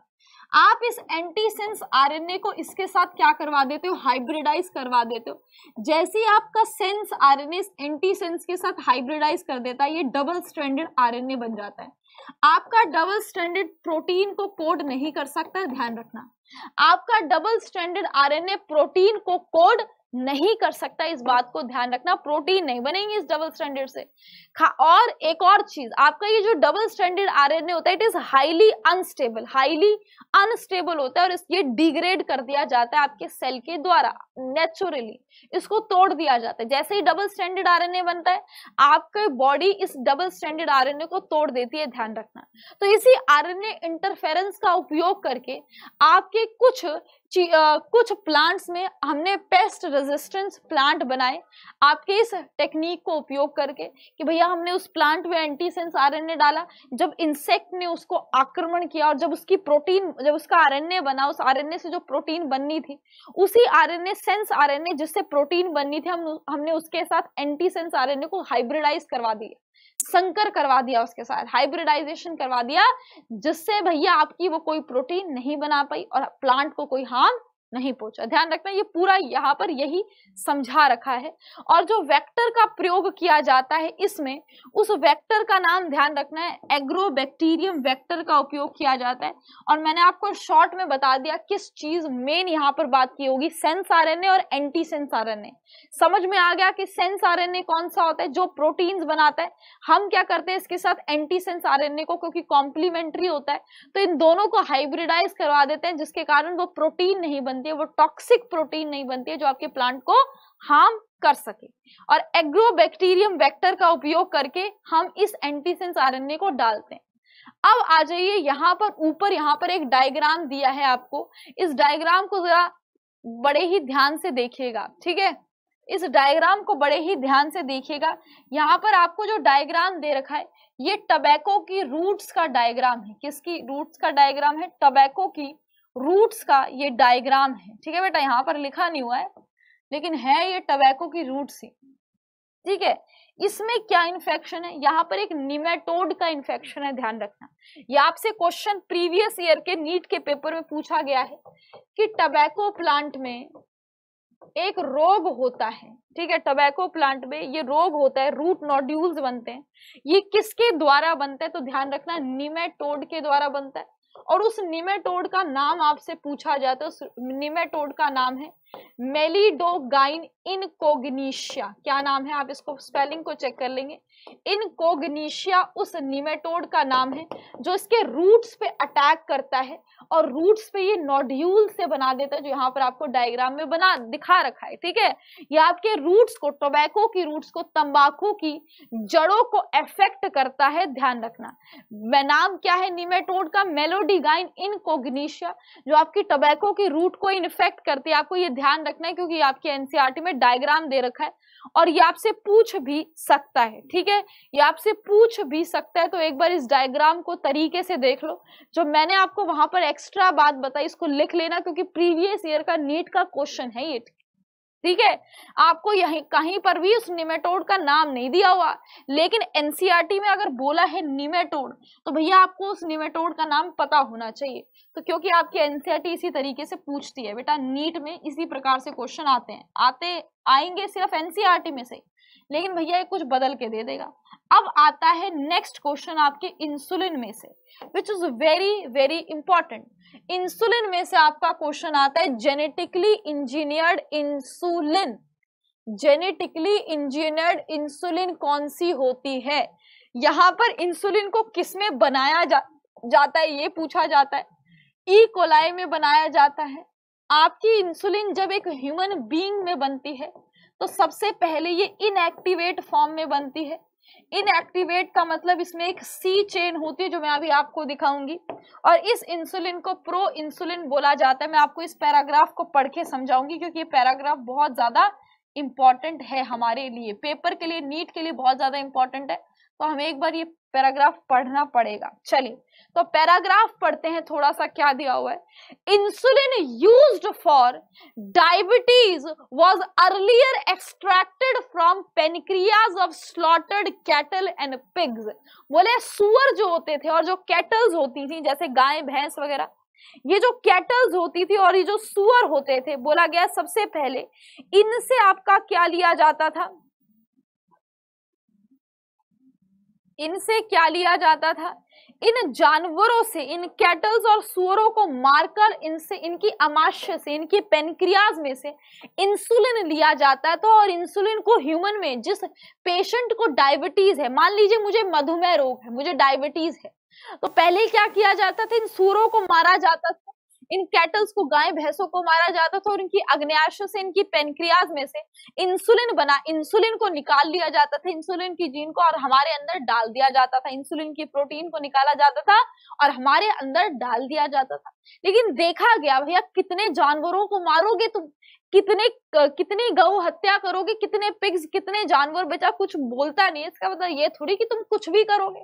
A: आप इस एंटी सेंस आरएनए को इसके साथ क्या करवा देते हो हाइब्रिडाइज करवा देते हो जैसे ही आपका सेंस आरएनए एंटी सेंस के साथ हाइब्रिडाइज कर देता है ये डबल स्टैंडर्ड आरएनए बन जाता है आपका डबल स्टैंडर्ड प्रोटीन को कोड नहीं कर सकता ध्यान रखना आपका डबल स्टैंडर्ड आरएनए प्रोटीन को कोड नहीं कर सकता इस बात को ध्यान रखना प्रोटीन नहीं बनेंगे इस डबल स्टैंडर्ड से और एक और चीज आपका ये जो डबल स्टैंडर्ड आरएनए होता है it is highly unstable highly unstable होता है और इसके डिग्रेड कर दिया जाता है आपके सेल के द्वारा नेचुरली इसको तोड़ दिया जाता है जैसे ही डबल स्टैंडर्ड आरएनए बनता है आपके बॉडी इस डबल स्टैंडर्ड आरएनए को तोड़ देती है ध्यान रखना तो इसी आरएनए इंटरफेरेंस का उपयोग करके आपके कुछ कुछ प्लांट्स में हमने पेस्ट रेजिस्टेंस प्लांट बनाए आपके इस टेक्निक को उपयोग करके कि भैया हमने उस प्लांट में एंटीसेंस आरएनए डाला जब इंसेक्ट ने उसको आक्रमण किया और जब उसकी प्रोटीन जब उसका आरएनए बना उस आरएनए से जो प्रोटीन बननी थी उसी आरएनए सेंस आरएनए जिससे प्रोटीन बननी थी हम हमने उसके साथ एंटीसेंस आर को हाइब्रिडाइज करवा दिया संकर करवा दिया उसके साथ हाइब्रिडाइजेशन करवा दिया जिससे भैया आपकी वो कोई प्रोटीन नहीं बना पाई और प्लांट को कोई हार्म नहीं पहुंचा ध्यान रखना ये पूरा यहाँ पर यही समझा रखा है और जो वेक्टर का प्रयोग किया जाता है इसमें उस वेक्टर का नाम ध्यान रखना है एग्रोबैक्टीरियम वेक्टर का उपयोग किया जाता है और मैंने आपको शॉर्ट में बता दिया किस चीज मेन यहाँ पर बात की होगी सेंस ए और एंटी सेंस ए समझ में आ गया कि सेंस ए कौन सा होता है जो प्रोटीन्स बनाता है हम क्या करते हैं इसके साथ एंटी सेंस ए को क्योंकि कॉम्प्लीमेंट्री होता है तो इन दोनों को हाइब्रिडाइज करवा देते हैं जिसके कारण वो प्रोटीन नहीं बन बनती है वो टॉक्सिक प्रोटीन नहीं बनती है जो आपके प्लांट को हार्म कर सके और एग्रोबैक्टीरियम वेक्टर का उपयोग करके हम इस एंटीसेंस आरएनए को डालते हैं अब आ जाइए यहाँ पर ऊपर यहाँ पर एक डायग्राम दिया है आपको इस डायग्राम को जरा बड़े ही ध्यान से देखिएगा ठीक है इस डायग्राम को बड़े ही ध्यान से देखिएगा यहाँ पर आपको जो डायग्राम दे रखा है ये टबैको की रूट्स का डायग्राम है किसकी रूट्स का डायग्राम है टबैको की रूट्स का ये डायग्राम है ठीक है बेटा यहाँ पर लिखा नहीं हुआ है लेकिन है ये टबैको की रूट्स ही ठीक है इसमें क्या इन्फेक्शन है यहाँ पर एक निमेटोड का इन्फेक्शन है ध्यान रखना ये आपसे क्वेश्चन प्रीवियस ईयर के नीट के पेपर में पूछा गया है कि टबैको प्लांट में एक रोग होता है ठीक है टबैको प्लांट में ये रोग होता है रूट नोड्यूल्स बनते हैं ये किसके द्वारा बनता है तो ध्यान रखना निमेटोड के द्वारा बनता है और उस निमेटोड का नाम आपसे पूछा जाए तो निमेटोड का नाम है मेलीडोगाइन इनकोग्निशिया क्या नाम है आप इसको स्पेलिंग को चेक कर लेंगे इनकोग्निशिया उस निमेटोड का नाम है जो इसके रूट्स पे अटैक करता है और रूट्स पे ये नोड्यूल से बना देता है जो यहाँ पर आपको डायग्राम में बना दिखा रखा है ठीक है ये आपके रूट्स को टोबैको की रूट्स को तंबाकू की जड़ों को एफेक्ट करता है ध्यान रखना मैं नाम क्या है निमेटोड का मेलोडीगाइन इनकोग्निशिया जो आपकी टोबैको की रूट को इन्फेक्ट करती है आपको ये ध्यान रखना है क्योंकि आपके एनसीईआरटी e में डायग्राम दे रखा है और ये आपसे पूछ भी सकता है ठीक है ये आपसे पूछ भी सकता है तो एक बार इस डायग्राम को तरीके से देख लो जो मैंने आपको वहां पर एक्स्ट्रा बात बताई इसको लिख लेना क्योंकि प्रीवियस ईयर का नीट का क्वेश्चन है ये ठीक है आपको यही कहीं पर भी उस निमेटोड का नाम नहीं दिया हुआ लेकिन एनसीईआरटी e में अगर बोला है निमेटोड तो भैया आपको उस निमेटोड का नाम पता होना चाहिए तो क्योंकि आपकी एनसीईआरटी e इसी तरीके से पूछती है बेटा नीट में इसी प्रकार से क्वेश्चन आते हैं आते आएंगे सिर्फ एनसीईआरटी e में से लेकिन भैया ये कुछ बदल के दे देगा अब आता है नेक्स्ट क्वेश्चन आपके इंसुलिन में से which is very very important insulin में से आपका क्वेश्चन आता है genetically engineered insulin genetically engineered insulin कौन सी होती है यहां पर इंसुलिन को किसमें बनाया जा, जाता है ये पूछा जाता है ई e. कोलाई में बनाया जाता है आपकी इंसुलिन जब एक ह्यूमन बीइंग में बनती है तो सबसे पहले ये इनएक्टिवेट फॉर्म में बनती है इनएक्टिवेट का मतलब इसमें एक सी चेन होती है जो मैं अभी आपको दिखाऊंगी और इस इंसुलिन को प्रो इंसुलिन बोला जाता है मैं आपको इस पैराग्राफ को पढ़ के समझाऊंगी क्योंकि ये पैराग्राफ बहुत ज्यादा इंपॉर्टेंट है हमारे लिए पेपर के लिए नीट के लिए बहुत ज्यादा इंपॉर्टेंट है तो हमें एक बार ये पैराग्राफ पढ़ना पड़ेगा चलिए तो पैराग्राफ पढ़ते हैं थोड़ा सा क्या दिया हुआ है insulin used for diabetes was earlier extracted from pancreas of slaughtered cattle and pigs बोले सुअर जो होते थे और जो कैटल्स होती थी जैसे गाय भैंस वगैरह ये जो कैटल्स होती थी और ये जो सुअर होते थे बोला गया सबसे पहले इनसे आपका क्या लिया जाता था इनसे क्या लिया जाता था इन जानवरों से इन कैटल्स और सुअरों को मारकर इनसे इनकी अमाश्य से इनकी पेनक्रियाज में से इंसुलिन लिया जाता था और इंसुलिन को ह्यूमन में जिस पेशेंट को डायबिटीज है मान लीजिए मुझे मधुमेह रोग है मुझे डायबिटीज है तो पहले क्या किया जाता था इन सूरों को मारा जाता था इन कैटल्स को गाय भैंसों को मारा जाता था और इनकी अग्नयाशों से इनकी पेनक्रियाज में से इंसुलिन बना इंसुलिन को निकाल लिया जाता था इंसुलिन की जीन को और हमारे अंदर डाल दिया जाता था इंसुलिन की प्रोटीन को निकाला जाता था और हमारे अंदर डाल दिया जाता था लेकिन देखा गया भैया कितने जानवरों को मारोगे तुम कितने कितनी गऊ हत्या करोगे कितने पिग्स कितने जानवर बचा कुछ बोलता नहीं इसका मतलब ये थोड़ी कि तुम कुछ भी करोगे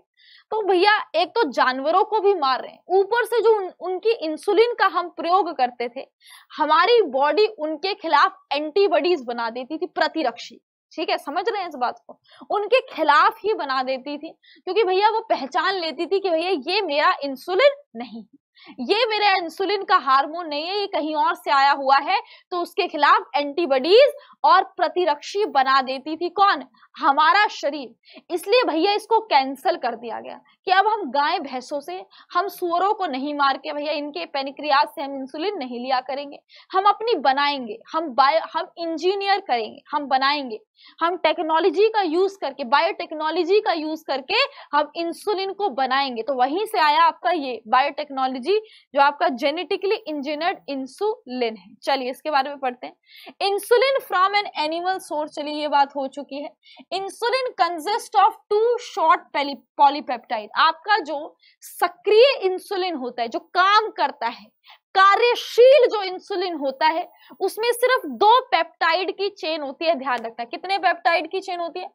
A: तो भैया एक तो जानवरों को भी मार रहे हैं ऊपर से जो उन, उनकी इंसुलिन का हम प्रयोग करते थे हमारी बॉडी उनके खिलाफ एंटीबॉडीज बना देती थी प्रतिरक्षी ठीक है समझ रहे हैं इस बात को उनके खिलाफ ही बना देती थी क्योंकि भैया वो पहचान लेती थी कि भैया ये मेरा इंसुलिन नहीं है ये मेरा इंसुलिन का हार्मोन नहीं है ये कहीं और से आया हुआ है तो उसके खिलाफ एंटीबॉडीज और प्रतिरक्षी बना देती थी कौन हमारा शरीर इसलिए भैया इसको कैंसिल कर दिया गया कि अब हम गाय भैंसों से हम सुअरों को नहीं मार के भैया इनके पेनिक्रियाज से हम इंसुलिन नहीं लिया करेंगे हम अपनी बनाएंगे हम बायो हम इंजीनियर करेंगे हम बनाएंगे हम टेक्नोलॉजी का यूज करके बायोटेक्नोलॉजी का यूज करके हम इंसुलिन को बनाएंगे तो वहीं से आया आपका ये बायोटेक्नोलॉजी जो आपका जेनेटिकली इंजीनियर्ड इंसुलिन है चलिए इसके बारे में पढ़ते हैं insulin from an animal source चलिए ये बात हो चुकी है insulin consist of two short polypeptide आपका जो सक्रिय इंसुलिन होता है जो काम करता है कार्यशील जो इंसुलिन होता है उसमें सिर्फ दो पेप्टाइड की चेन होती है ध्यान रखना कितने पेप्टाइड की चेन होती है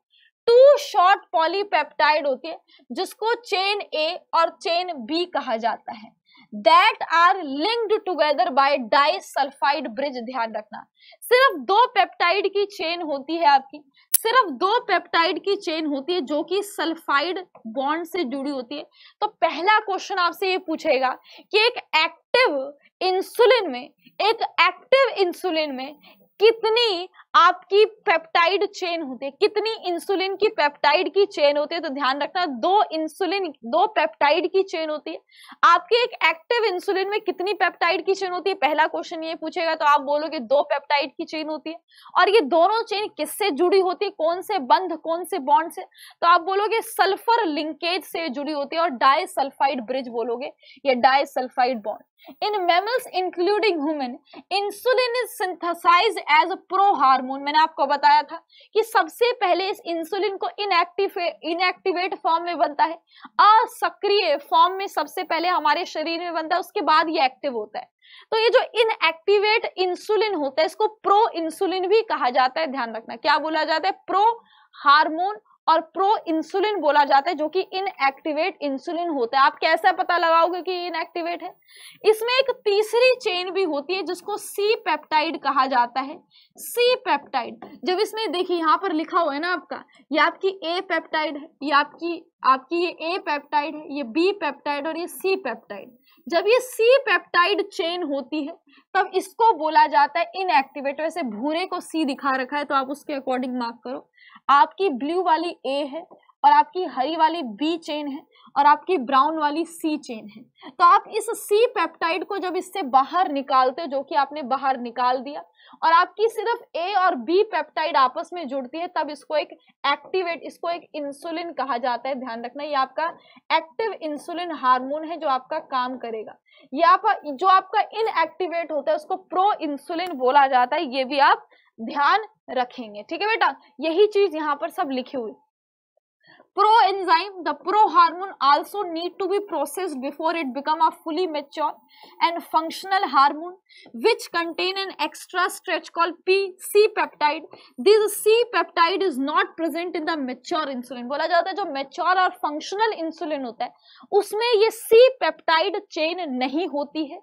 A: टू शॉर्ट पॉलीपेप्टाइड होती है जिसको चेन ए और चेन बी कहा जाता है that are linked together by disulphide bridge ध्यान रखना सिर्फ दो पेप्टाइड की चेन होती है आपकी सिर्फ दो पेप्टाइड की चेन होती है जो कि सल्फाइड बॉन्ड से जुड़ी होती है तो पहला क्वेश्चन आपसे ये पूछेगा कि एक एक्टिव इंसुलिन में एक एक्टिव इंसुलिन में कितनी आपकी पेप्टाइड चेन होती है कितनी इंसुलिन की पेप्टाइड की चेन होती है तो ध्यान रखना दो इंसुलिन दो पेप्टाइड की चेन होती है आपकी एक एक्टिव इंसुलिन में कितनी पेप्टाइड की चेन होती है पहला क्वेश्चन ये पूछेगा तो आप बोलोगे दो पेप्टाइड की चेन होती है और ये दोनों चेन किससे जुड़ी होती है कौन से बंध कौन से बॉन्ड से तो आप बोलोगे सल्फर लिंकेज से जुड़ी होती है और डायसल्फाइड ब्रिज बोलोगे या disulphide bond in mammals including human, insulin is synthesized as prohormone. Hormone मैंने आपको बताया था कि सबसे पहले इस इंसुलिन को इनएक्टिव इनएक्टिवेट फॉर्म में बनता है असक्रिय फॉर्म में सबसे पहले हमारे शरीर में बनता है उसके बाद ये एक्टिव होता है तो ये जो इनएक्टिवेट इंसुलिन होता है इसको प्रो इंसुलिन भी कहा जाता है ध्यान रखना क्या बोला जाता है प्रो हार्मोन और प्रो इंसुलिन बोला जाता है जो कि इनएक्टिवेट इंसुलिन होता है आप कैसे पता लगाओगे कि इनएक्टिवेट है इसमें एक तीसरी चेन भी होती है जिसको सी पेप्टाइड कहा जाता है सी पेप्टाइड जब इसमें देखिए यहाँ पर लिखा हुआ है ना आपका ये आपकी ए पेप्टाइड है ये आपकी आपकी ये ए पेप्टाइड है ये बी पेप्टाइड और ये सी पेप्टाइड जब ये सी पेप्टाइड चेन होती है तब इसको बोला जाता है इनएक्टिवेट वैसे भूरे को सी दिखा रखा है तो आप उसके अकॉर्डिंग मार्क करो आपकी ब्लू वाली ए है और आपकी हरी वाली बी चेन है और आपकी ब्राउन वाली सी चेन है तो आप इस सी पेप्टाइड को जब इससे बाहर निकालते हो जो कि आपने बाहर निकाल दिया और आपकी सिर्फ ए और बी पेप्टाइड आपस में जुड़ती है तब इसको एक एक्टिवेट इसको एक इंसुलिन कहा जाता है ध्यान रखना ये आपका एक्टिव इंसुलिन हार्मोन है जो आपका काम करेगा या आप जो आपका इनएक्टिवेट होता है उसको प्रो इंसुलिन बोला जाता है ये भी आप ध्यान रखेंगे ठीक है बेटा यही चीज यहाँ पर सब लिखी हुई proenzyme the prohormone also need to be processed before it become a fully mature and functional hormone which contain an extra stretch call P C peptide this C peptide is not present in the mature insulin बोला जाता है जो mature और functional insulin होता है उसमें ये C peptide chain नहीं होती है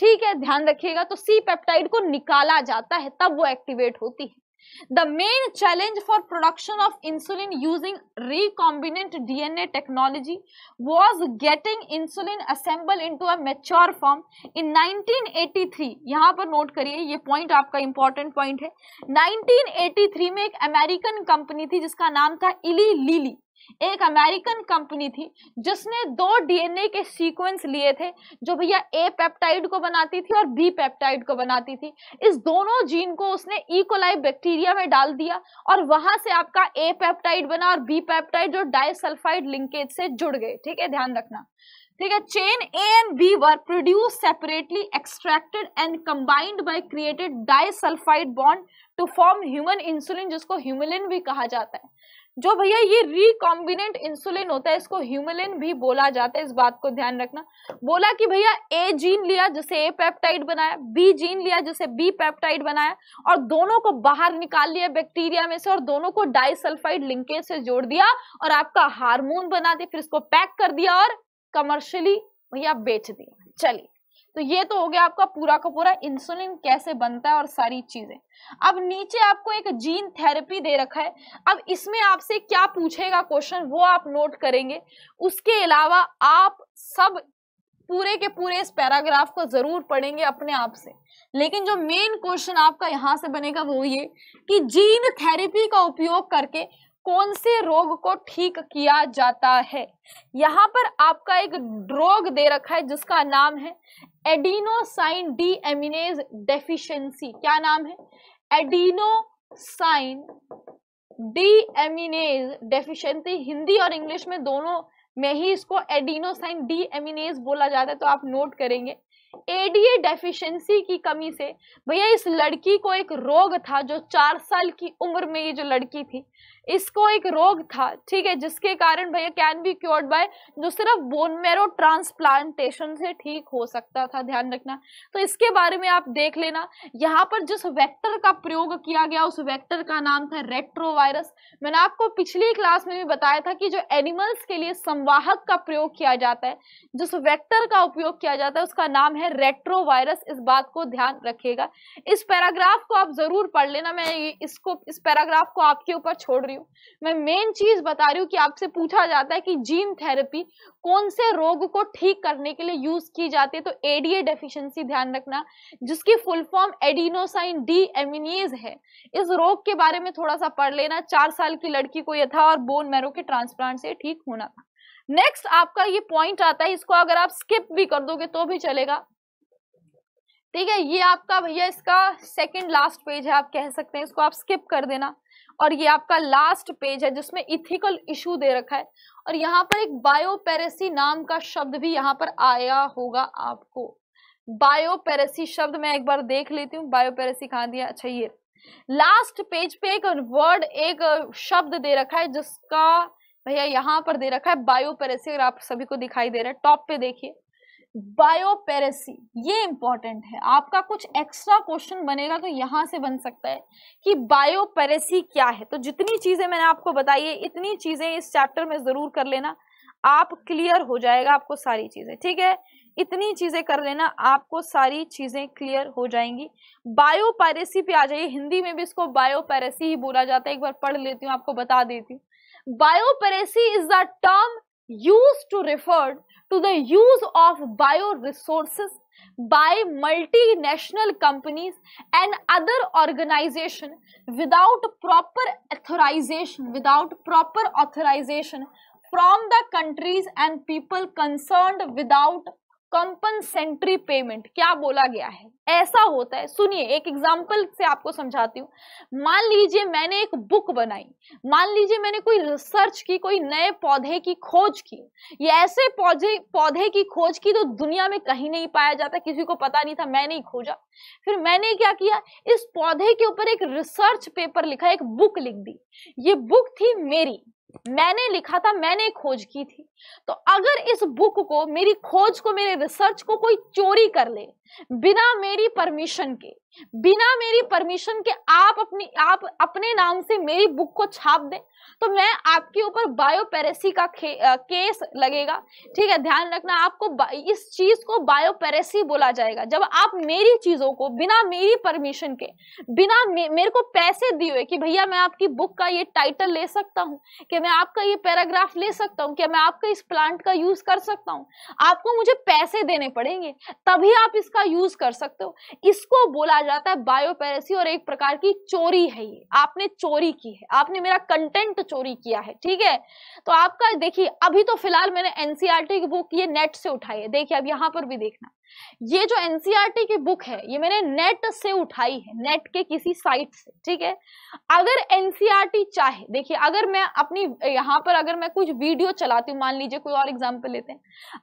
A: ठीक है ध्यान रखिएगा तो सी पेप्टाइड को निकाला जाता है तब वो एक्टिवेट होती है The main challenge for production of insulin using recombinant DNA technology was getting insulin assembled into a mature form in 1983. यहाँ पर note करिए ये point आपका important point है 1983 में एक अमेरिकन कंपनी थी जिसका नाम था इली लीली एक अमेरिकन कंपनी थी जिसने दो डीएनए के सीक्वेंस लिए थे जो भैया ए पेप्टाइड को बनाती थी और बी पेप्टाइड को बनाती थी इस दोनों जीन को उसने इकोलाई e. बैक्टीरिया में डाल दिया और वहां से आपका ए पेप्टाइड बना और बी पेप्टाइड जो डाइसल्फाइड लिंकेज से जुड़ गए ठीक है ध्यान रखना ठीक है chain A and B were produce separately extracted and combined by created disulphide bond to form human insulin जिसको ह्यूमिलिन भी कहा जाता है जो भैया ये रिकॉम्बिनेंट इंसुलिन होता है इसको ह्यूमलिन भी बोला जाता है इस बात को ध्यान रखना बोला कि भैया ए जीन लिया जिसे ए पेप्टाइड बनाया बी जीन लिया जिसे बी पेप्टाइड बनाया और दोनों को बाहर निकाल लिया बैक्टीरिया में से और दोनों को डाइसल्फाइड लिंकेज से जोड़ दिया और आपका हार्मोन बना दिया फिर इसको पैक कर दिया और कमर्शियली भैया बेच दिया चलिए तो ये तो हो गया आपका पूरा का पूरा इंसुलिन कैसे बनता है और सारी चीजें अब नीचे आपको एक जीन थेरेपी दे रखा है अब इसमें आपसे क्या पूछेगा क्वेश्चन वो आप नोट करेंगे उसके अलावा आप सब पूरे के पूरे इस पैराग्राफ को जरूर पढ़ेंगे अपने आप से लेकिन जो मेन क्वेश्चन आपका यहाँ से बनेगा वो ये कि जीन थेरेपी का उपयोग करके कौन से रोग को ठीक किया जाता है यहाँ पर आपका एक रोग दे रखा है जिसका नाम है एडीनोसाइन डी एमिनेज डेफिशिएंसी क्या नाम है adenosine deaminase deficiency Hindi और इंग्लिश में दोनों में ही इसको एडीनोसाइन डी एमिनेज बोला जाता है तो आप नोट करेंगे एडीए डेफिशिएंसी की कमी से भैया इस लड़की को एक रोग था जो चार साल की उम्र में ये जो लड़की थी इसको एक रोग था ठीक है जिसके कारण भैया कैन बी क्योर्ड बाय जो सिर्फ बोन मेरो ट्रांसप्लांटेशन से ठीक हो सकता था ध्यान रखना तो इसके बारे में आप देख लेना यहाँ पर जिस वेक्टर का प्रयोग किया गया उस वेक्टर का नाम था रेट्रोवायरस मैंने आपको पिछली क्लास में भी बताया था कि जो एनिमल्स के लिए संवाहक का प्रयोग किया जाता है जिस वैक्टर का उपयोग किया जाता है उसका नाम है रेट्रोवायरस इस बात को ध्यान रखेगा इस पैराग्राफ को आप जरूर पढ़ लेना मैं इसको इस पैराग्राफ को आपके ऊपर छोड़ रही हूँ मैं मेन चीज बता रही हूँ कि आपसे पूछा जाता है कि जीन थेरेपी कौन से रोग को ठीक करने के लिए यूज की जाती है तो एडीए डेफिशिएंसी ध्यान रखना जिसकी full form adenosine deaminase है इस रोग के बारे में थोड़ा सा पढ़ लेना चार साल की लड़की को यह था और बोन मैरो के ट्रांसप्लांट से ठीक होना था नेक्स्ट आपका ये पॉइंट आता है इसको अगर आप स्किप भी कर दोगे तो भी चलेगा ठीक है ये आपका भैया इसका सेकंड लास्ट पेज है आप कह सकते हैं इसको आप स्किप कर देना और ये आपका लास्ट पेज है जिसमें इथिकल इशू दे रखा है और यहाँ पर एक बायोपेरेसी नाम का शब्द भी यहाँ पर आया होगा आपको बायोपेरेसी शब्द मैं एक बार देख लेती हूँ बायोपेरेसी कहाँ दिया अच्छा ये लास्ट पेज पे एक वर्ड एक शब्द दे रखा है जिसका भैया यहाँ पर दे रखा है बायोपेरेसी अगर आप सभी को दिखाई दे रहा है टॉप पे देखिए बायोपेरेसी ये इंपॉर्टेंट है आपका कुछ एक्स्ट्रा क्वेश्चन बनेगा तो यहाँ से बन सकता है कि बायोपेरेसी क्या है तो जितनी चीज़ें मैंने आपको बताई है इतनी चीज़ें इस चैप्टर में ज़रूर कर लेना आप क्लियर हो जाएगा आपको सारी चीज़ें ठीक है इतनी चीज़ें कर लेना आपको सारी चीज़ें क्लियर हो जाएंगी बायोपेरेसी पे आ जाइए हिंदी में भी इसको बायोपेरेसी ही बोला जाता है एक बार पढ़ लेती हूँ आपको बता देती हूँ biopiracy is the term use to referred to the use of bioresources by multinational companies and other organization without proper authorization without proper authorization from the countries and people concerned without compensatory payment क्या बोला गया है ऐसा होता है सुनिए एक example से आपको समझाती हूँ मान लीजिए मैंने एक बुक बनाई मान लीजिए मैंने कोई रिसर्च की कोई नए पौधे की खोज की ये ऐसे पौधे पौधे की खोज की तो दुनिया में कहीं नहीं पाया जाता किसी को पता नहीं था मैंने ही खोजा फिर मैंने क्या किया इस पौधे के ऊपर एक रिसर्च पेपर लिखा एक बुक लिख दी ये बुक थी मेरी मैंने लिखा था मैंने खोज की थी तो अगर इस बुक को मेरी खोज को मेरे रिसर्च को कोई चोरी कर ले बिना मेरी परमिशन के बिना मेरी परमिशन के आप अपनी आप अपने नाम से मेरी बुक को छाप दें तो मैं आपके ऊपर बायोपेरेसी का आ, केस लगेगा ठीक है ध्यान रखना आपको इस चीज को बायोपेरेसी बोला जाएगा जब आप मेरी चीजों को बिना मेरी परमिशन के बिना मे, मेरे को पैसे दिए हुए कि भैया मैं आपकी बुक का ये टाइटल ले सकता हूँ कि मैं आपका ये पैराग्राफ ले सकता हूँ क्या मैं आपका इस प्लांट का यूज कर सकता हूँ आपको मुझे पैसे देने पड़ेंगे तभी आप इसका इसका यूज कर सकते हो इसको बोला जाता है बायोपेरेसी और एक प्रकार की चोरी है ये आपने चोरी की है आपने मेरा कंटेंट चोरी किया है ठीक है तो आपका देखिए अभी तो फिलहाल मैंने एनसीआरटी e की बुक ये नेट से उठाई है देखिए अब यहाँ पर भी देखना ये जो एनसीआरटी e की बुक है ये मैंने नेट से उठाई है नेट के किसी साइट से ठीक है अगर एनसीआरटी e चाहे देखिए अगर मैं अपनी यहाँ पर अगर मैं कुछ वीडियो चलाती हूँ मान लीजिए कोई और एग्जाम्पल लेते हैं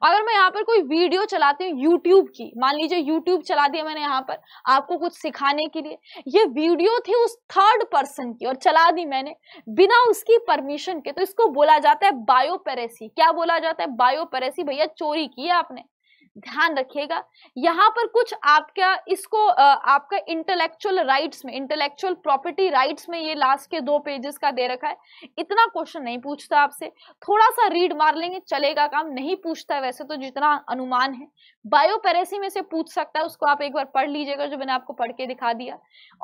A: अगर मैं यहाँ पर कोई वीडियो चलाती हूँ यूट्यूब की मान लीजिए यूट्यूब चला दिया मैंने यहाँ पर आपको कुछ सिखाने के लिए ये वीडियो थी उस थर्ड पर्सन की और चला दी मैंने बिना उसकी परमिशन के तो इसको बोला जाता है बायोपेरेसी क्या बोला जाता है बायोपेरेसी भैया चोरी की है आपने ध्यान रखिएगा यहाँ पर कुछ आपका इसको आपका इंटेलेक्चुअल राइट्स में इंटेलेक्चुअल प्रॉपर्टी राइट्स में ये लास्ट के दो पेजेस का दे रखा है इतना क्वेश्चन नहीं पूछता आपसे थोड़ा सा रीड मार लेंगे चलेगा काम नहीं पूछता वैसे तो जितना अनुमान है बायोपेरेसी में से पूछ सकता है उसको आप एक बार पढ़ लीजिएगा जो मैंने आपको पढ़ के दिखा दिया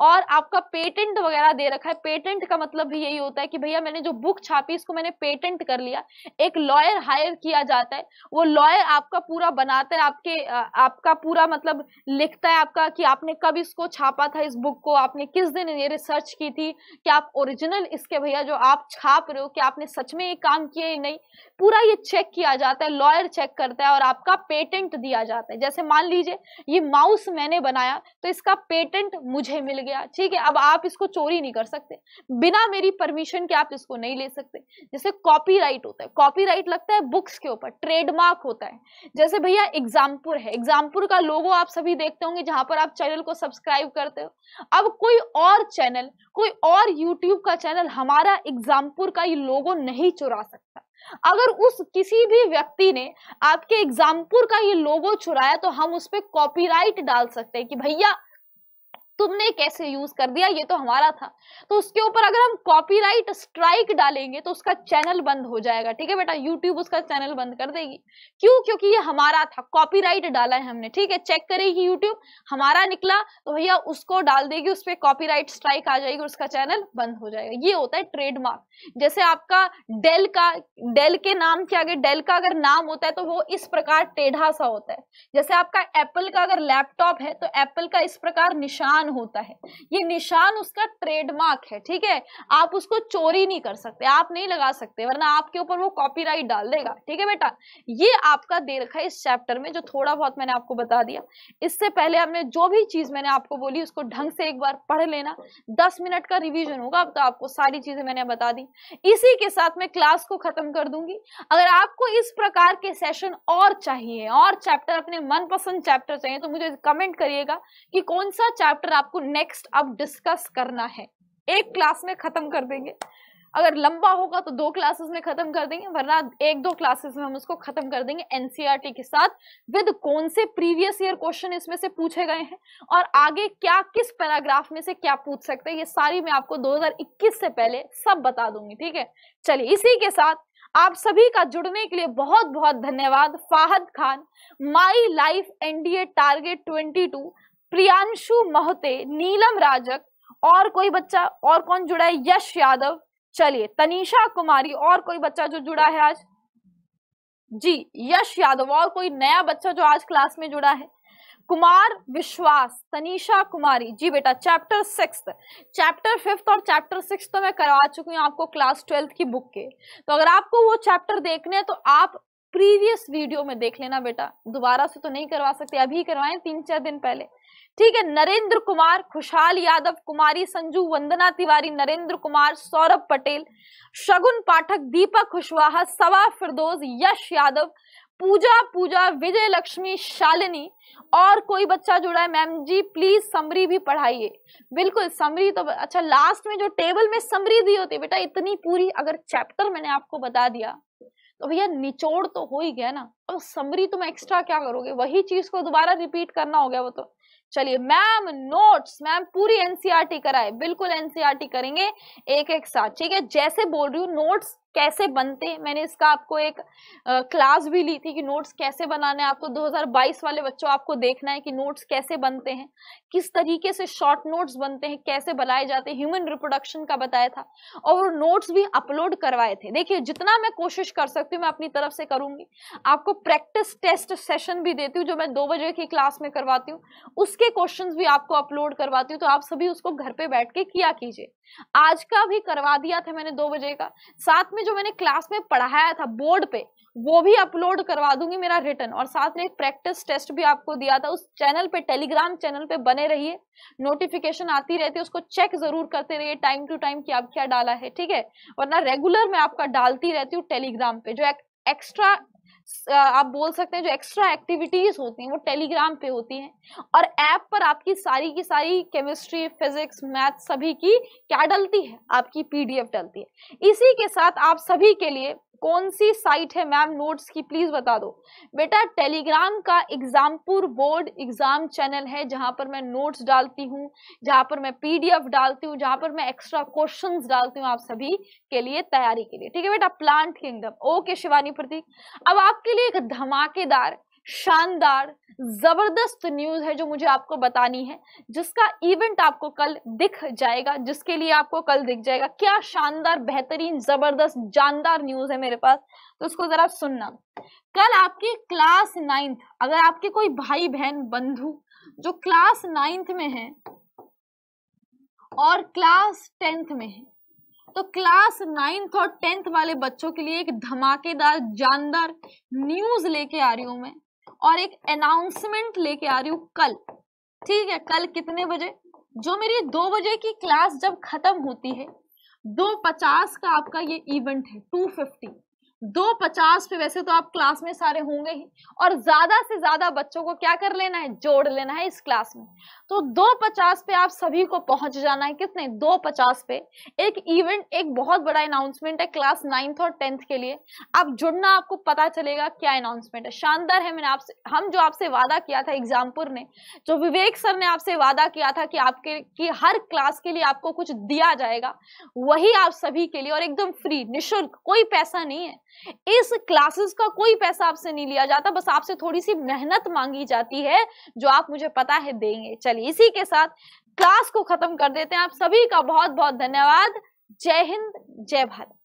A: और आपका पेटेंट वगैरह दे रखा है पेटेंट का मतलब भी यही होता है कि भैया मैंने जो बुक छापी इसको मैंने पेटेंट कर लिया एक लॉयर हायर किया जाता है वो लॉयर आपका पूरा बनाता है आपके आपका पूरा मतलब लिखता है आपका कि आपने कब इसको छापा था इस बुक को आपने किस दिन ये रिसर्च की थी कि आप ओरिजिनल इसके भैया जो आप छाप रहे हो कि आपने सच में ये काम किया या नहीं पूरा ये चेक किया जाता है लॉयर चेक करता है और आपका पेटेंट दिया जाता जाते हैं जैसे मान लीजिए ये माउस मैंने बनाया तो इसका पेटेंट मुझे मिल गया ठीक है अब आप इसको चोरी नहीं कर सकते बिना मेरी परमिशन के आप इसको नहीं ले सकते जैसे कॉपीराइट होता है कॉपीराइट लगता है बुक्स के ऊपर ट्रेडमार्क होता है जैसे भैया एग्जामपुर है एग्जामपुर का लोगो आप सभी देखते होंगे जहां पर आप चैनल को सब्सक्राइब करते हो अब कोई और चैनल कोई और यूट्यूब का चैनल हमारा एग्जामपुर का ये लोगो नहीं चुरा सकता अगर उस किसी भी व्यक्ति ने आपके एग्जामपुर का ये लोगो चुराया तो हम उस पर कॉपी डाल सकते हैं कि भैया तुमने कैसे यूज कर दिया ये तो हमारा था तो उसके ऊपर अगर हम कॉपीराइट स्ट्राइक डालेंगे तो उसका चैनल बंद हो जाएगा ठीक है बेटा यूट्यूब उसका चैनल बंद कर देगी क्यों क्योंकि ये हमारा था कॉपीराइट डाला है हमने ठीक है चेक करेगी यूट्यूब हमारा निकला तो भैया उसको डाल देगी उस पर कॉपी स्ट्राइक आ जाएगी उसका चैनल बंद हो जाएगा ये होता है ट्रेडमार्क जैसे आपका डेल का डेल के नाम के आगे डेल का अगर नाम होता है तो वो इस प्रकार टेढ़ा सा होता है जैसे आपका एप्पल का अगर लैपटॉप है तो एप्पल का इस प्रकार निशान होता है ये निशान उसका ट्रेडमार्क है ठीक है आप उसको चोरी नहीं कर सकते आप नहीं लगा सकते वरना आपके ऊपर वो कॉपीराइट डाल देगा ठीक है बेटा ये आपका दे रखा है इस चैप्टर में जो थोड़ा बहुत मैंने आपको बता दिया इससे पहले हमने जो भी चीज मैंने आपको बोली उसको ढंग से एक बार पढ़ लेना दस मिनट का रिविजन होगा अब तो आपको सारी चीजें मैंने बता दी इसी के साथ मैं क्लास को खत्म कर दूंगी अगर आपको इस प्रकार के सेशन और चाहिए और चैप्टर अपने मनपसंद चैप्टर चाहिए तो मुझे कमेंट करिएगा कि कौन सा चैप्टर आपको नेक्स्ट अब डिस्कस करना है एक क्लास में खत्म कर देंगे अगर लंबा होगा तो दो क्लासेस में खत्म कर देंगे वरना एक दो क्लासेस में हम उसको खत्म कर देंगे एनसीईआरटी e के साथ विद कौन से प्रीवियस ईयर क्वेश्चन इसमें से पूछे गए हैं और आगे क्या किस पैराग्राफ में से क्या पूछ सकते हैं ये सारी मैं आपको 2021 से पहले सब बता दूंगी ठीक है चलिए इसी के साथ आप सभी का जुड़ने के लिए बहुत बहुत धन्यवाद Fahad Khan my life NDA target twenty Priyanshu Mahte Neelam राजक और कोई बच्चा और कौन जुड़ा है यश यादव चलिए तनिषा कुमारी और कोई बच्चा जो जुड़ा है आज जी यश यादव और कोई नया बच्चा जो आज क्लास में जुड़ा है कुमार विश्वास तनिषा कुमारी जी बेटा चैप्टर सिक्स चैप्टर फिफ्थ और चैप्टर सिक्स तो मैं करवा चुकी हूँ आपको क्लास ट्वेल्थ की बुक के तो अगर आपको वो चैप्टर देखने हैं तो आप प्रीवियस वीडियो में देख लेना बेटा दोबारा से तो नहीं करवा सकते अभी करवाएं तीन चार दिन पहले ठीक है नरेंद्र कुमार खुशहाल यादव कुमारी संजू वंदना तिवारी नरेंद्र कुमार सौरभ पटेल शगुन पाठक दीपक खुशवाहा सवा फिरदोज यश यादव पूजा पूजा विजय लक्ष्मी शालिनी और कोई बच्चा जुड़ा है मैम जी प्लीज समरी भी पढ़ाइए बिल्कुल समरी तो अच्छा लास्ट में जो टेबल में समरी दी होती है बेटा इतनी पूरी अगर चैप्टर मैंने आपको बता दिया तो भैया निचोड़ तो हो ही गया ना अब समरी तुम तो एक्स्ट्रा क्या करोगे वही चीज को दोबारा रिपीट करना हो गया वो तो चलिए मैम नोट्स मैम पूरी एनसीआरटी e कराए बिल्कुल एनसीआरटी e करेंगे एक एक साथ ठीक है जैसे बोल रही हूँ नोट्स कैसे बनते हैं मैंने इसका आपको एक आ, क्लास भी ली थी कि नोट्स कैसे बनाने है आपको 2022 वाले बच्चों आपको देखना है कि नोट्स कैसे बनते हैं किस तरीके से शॉर्ट नोट्स बनते हैं कैसे बनाए जाते हैं ह्यूमन रिप्रोडक्शन का बताया था और नोट्स भी अपलोड करवाए थे देखिए जितना मैं कोशिश कर सकती हूँ मैं अपनी तरफ से करूँगी आपको प्रैक्टिस टेस्ट सेशन भी देती हूँ जो मैं दो बजे की क्लास में करवाती हूँ उसके क्वेश्चन भी आपको अपलोड करवाती हूँ तो आप सभी उसको घर पर बैठ के किया कीजिए आज का भी करवा दिया था मैंने दो बजे का साथ में में जो मैंने क्लास में पढ़ाया था बोर्ड पे वो भी अपलोड करवा दूंगी मेरा रिटर्न और साथ में एक प्रैक्टिस टेस्ट भी आपको दिया था उस चैनल पे टेलीग्राम चैनल पे बने रहिए नोटिफिकेशन आती रहती है उसको चेक जरूर करते रहिए टाइम टू टाइम कि आप क्या डाला है ठीक है वरना रेगुलर मैं आपका डालती रहती हूँ टेलीग्राम पे जो एक, एक्स्ट्रा आप बोल सकते हैं जो एक्स्ट्रा एक्टिविटीज होती हैं वो टेलीग्राम पे होती हैं और ऐप पर आपकी सारी की सारी केमिस्ट्री फिजिक्स मैथ सभी की क्या डलती है आपकी पीडीएफ डलती है इसी के साथ आप सभी के लिए कौन सी साइट है मैम नोट्स की प्लीज बता दो बेटा टेलीग्राम का एग्जामपुर बोर्ड एग्जाम चैनल है जहां पर मैं नोट्स डालती हूँ जहां पर मैं पीडीएफ डालती हूँ जहां पर मैं एक्स्ट्रा क्वेश्चंस डालती हूँ आप सभी के लिए तैयारी के लिए ठीक है बेटा plant kingdom okay Shivani Prateek अब आप आपके लिए एक धमाकेदार शानदार जबरदस्त न्यूज है जो मुझे आपको बतानी है जिसका इवेंट आपको कल दिख जाएगा जिसके लिए आपको कल दिख जाएगा क्या शानदार बेहतरीन जबरदस्त जानदार न्यूज है मेरे पास तो उसको जरा सुनना कल आपकी क्लास नाइन्थ अगर आपके कोई भाई बहन बंधु जो क्लास नाइन्थ में है और क्लास टेंथ में है तो क्लास नाइन्थ और टेंथ वाले बच्चों के लिए एक धमाकेदार जानदार न्यूज लेके आ रही हूँ मैं और एक अनाउंसमेंट लेके आ रही हूँ कल ठीक है कल कितने बजे जो मेरी दो बजे की क्लास जब खत्म होती है दो पचास का आपका ये इवेंट है टू फिफ्टी दो पचास पे वैसे तो आप क्लास में सारे होंगे ही और ज्यादा से ज्यादा बच्चों को क्या कर लेना है जोड़ लेना है इस क्लास में तो दो पचास पे आप सभी को पहुंच जाना है कितने दो पचास पे एक इवेंट एक बहुत बड़ा अनाउंसमेंट है क्लास नाइन्थ और टेंथ के लिए आप जुड़ना आपको पता चलेगा क्या अनाउंसमेंट है शानदार है मैंने आपसे हम जो आपसे वादा किया था एग्जामपुर ने जो विवेक सर ने आपसे वादा किया था कि आपके की हर क्लास के लिए आपको कुछ दिया जाएगा वही आप सभी के लिए और एकदम फ्री निःशुल्क कोई पैसा नहीं है इस क्लासेस का कोई पैसा आपसे नहीं लिया जाता बस आपसे थोड़ी सी मेहनत मांगी जाती है जो आप मुझे पता है देंगे चलिए इसी के साथ क्लास को खत्म कर देते हैं आप सभी का बहुत बहुत धन्यवाद जय हिंद जय भारत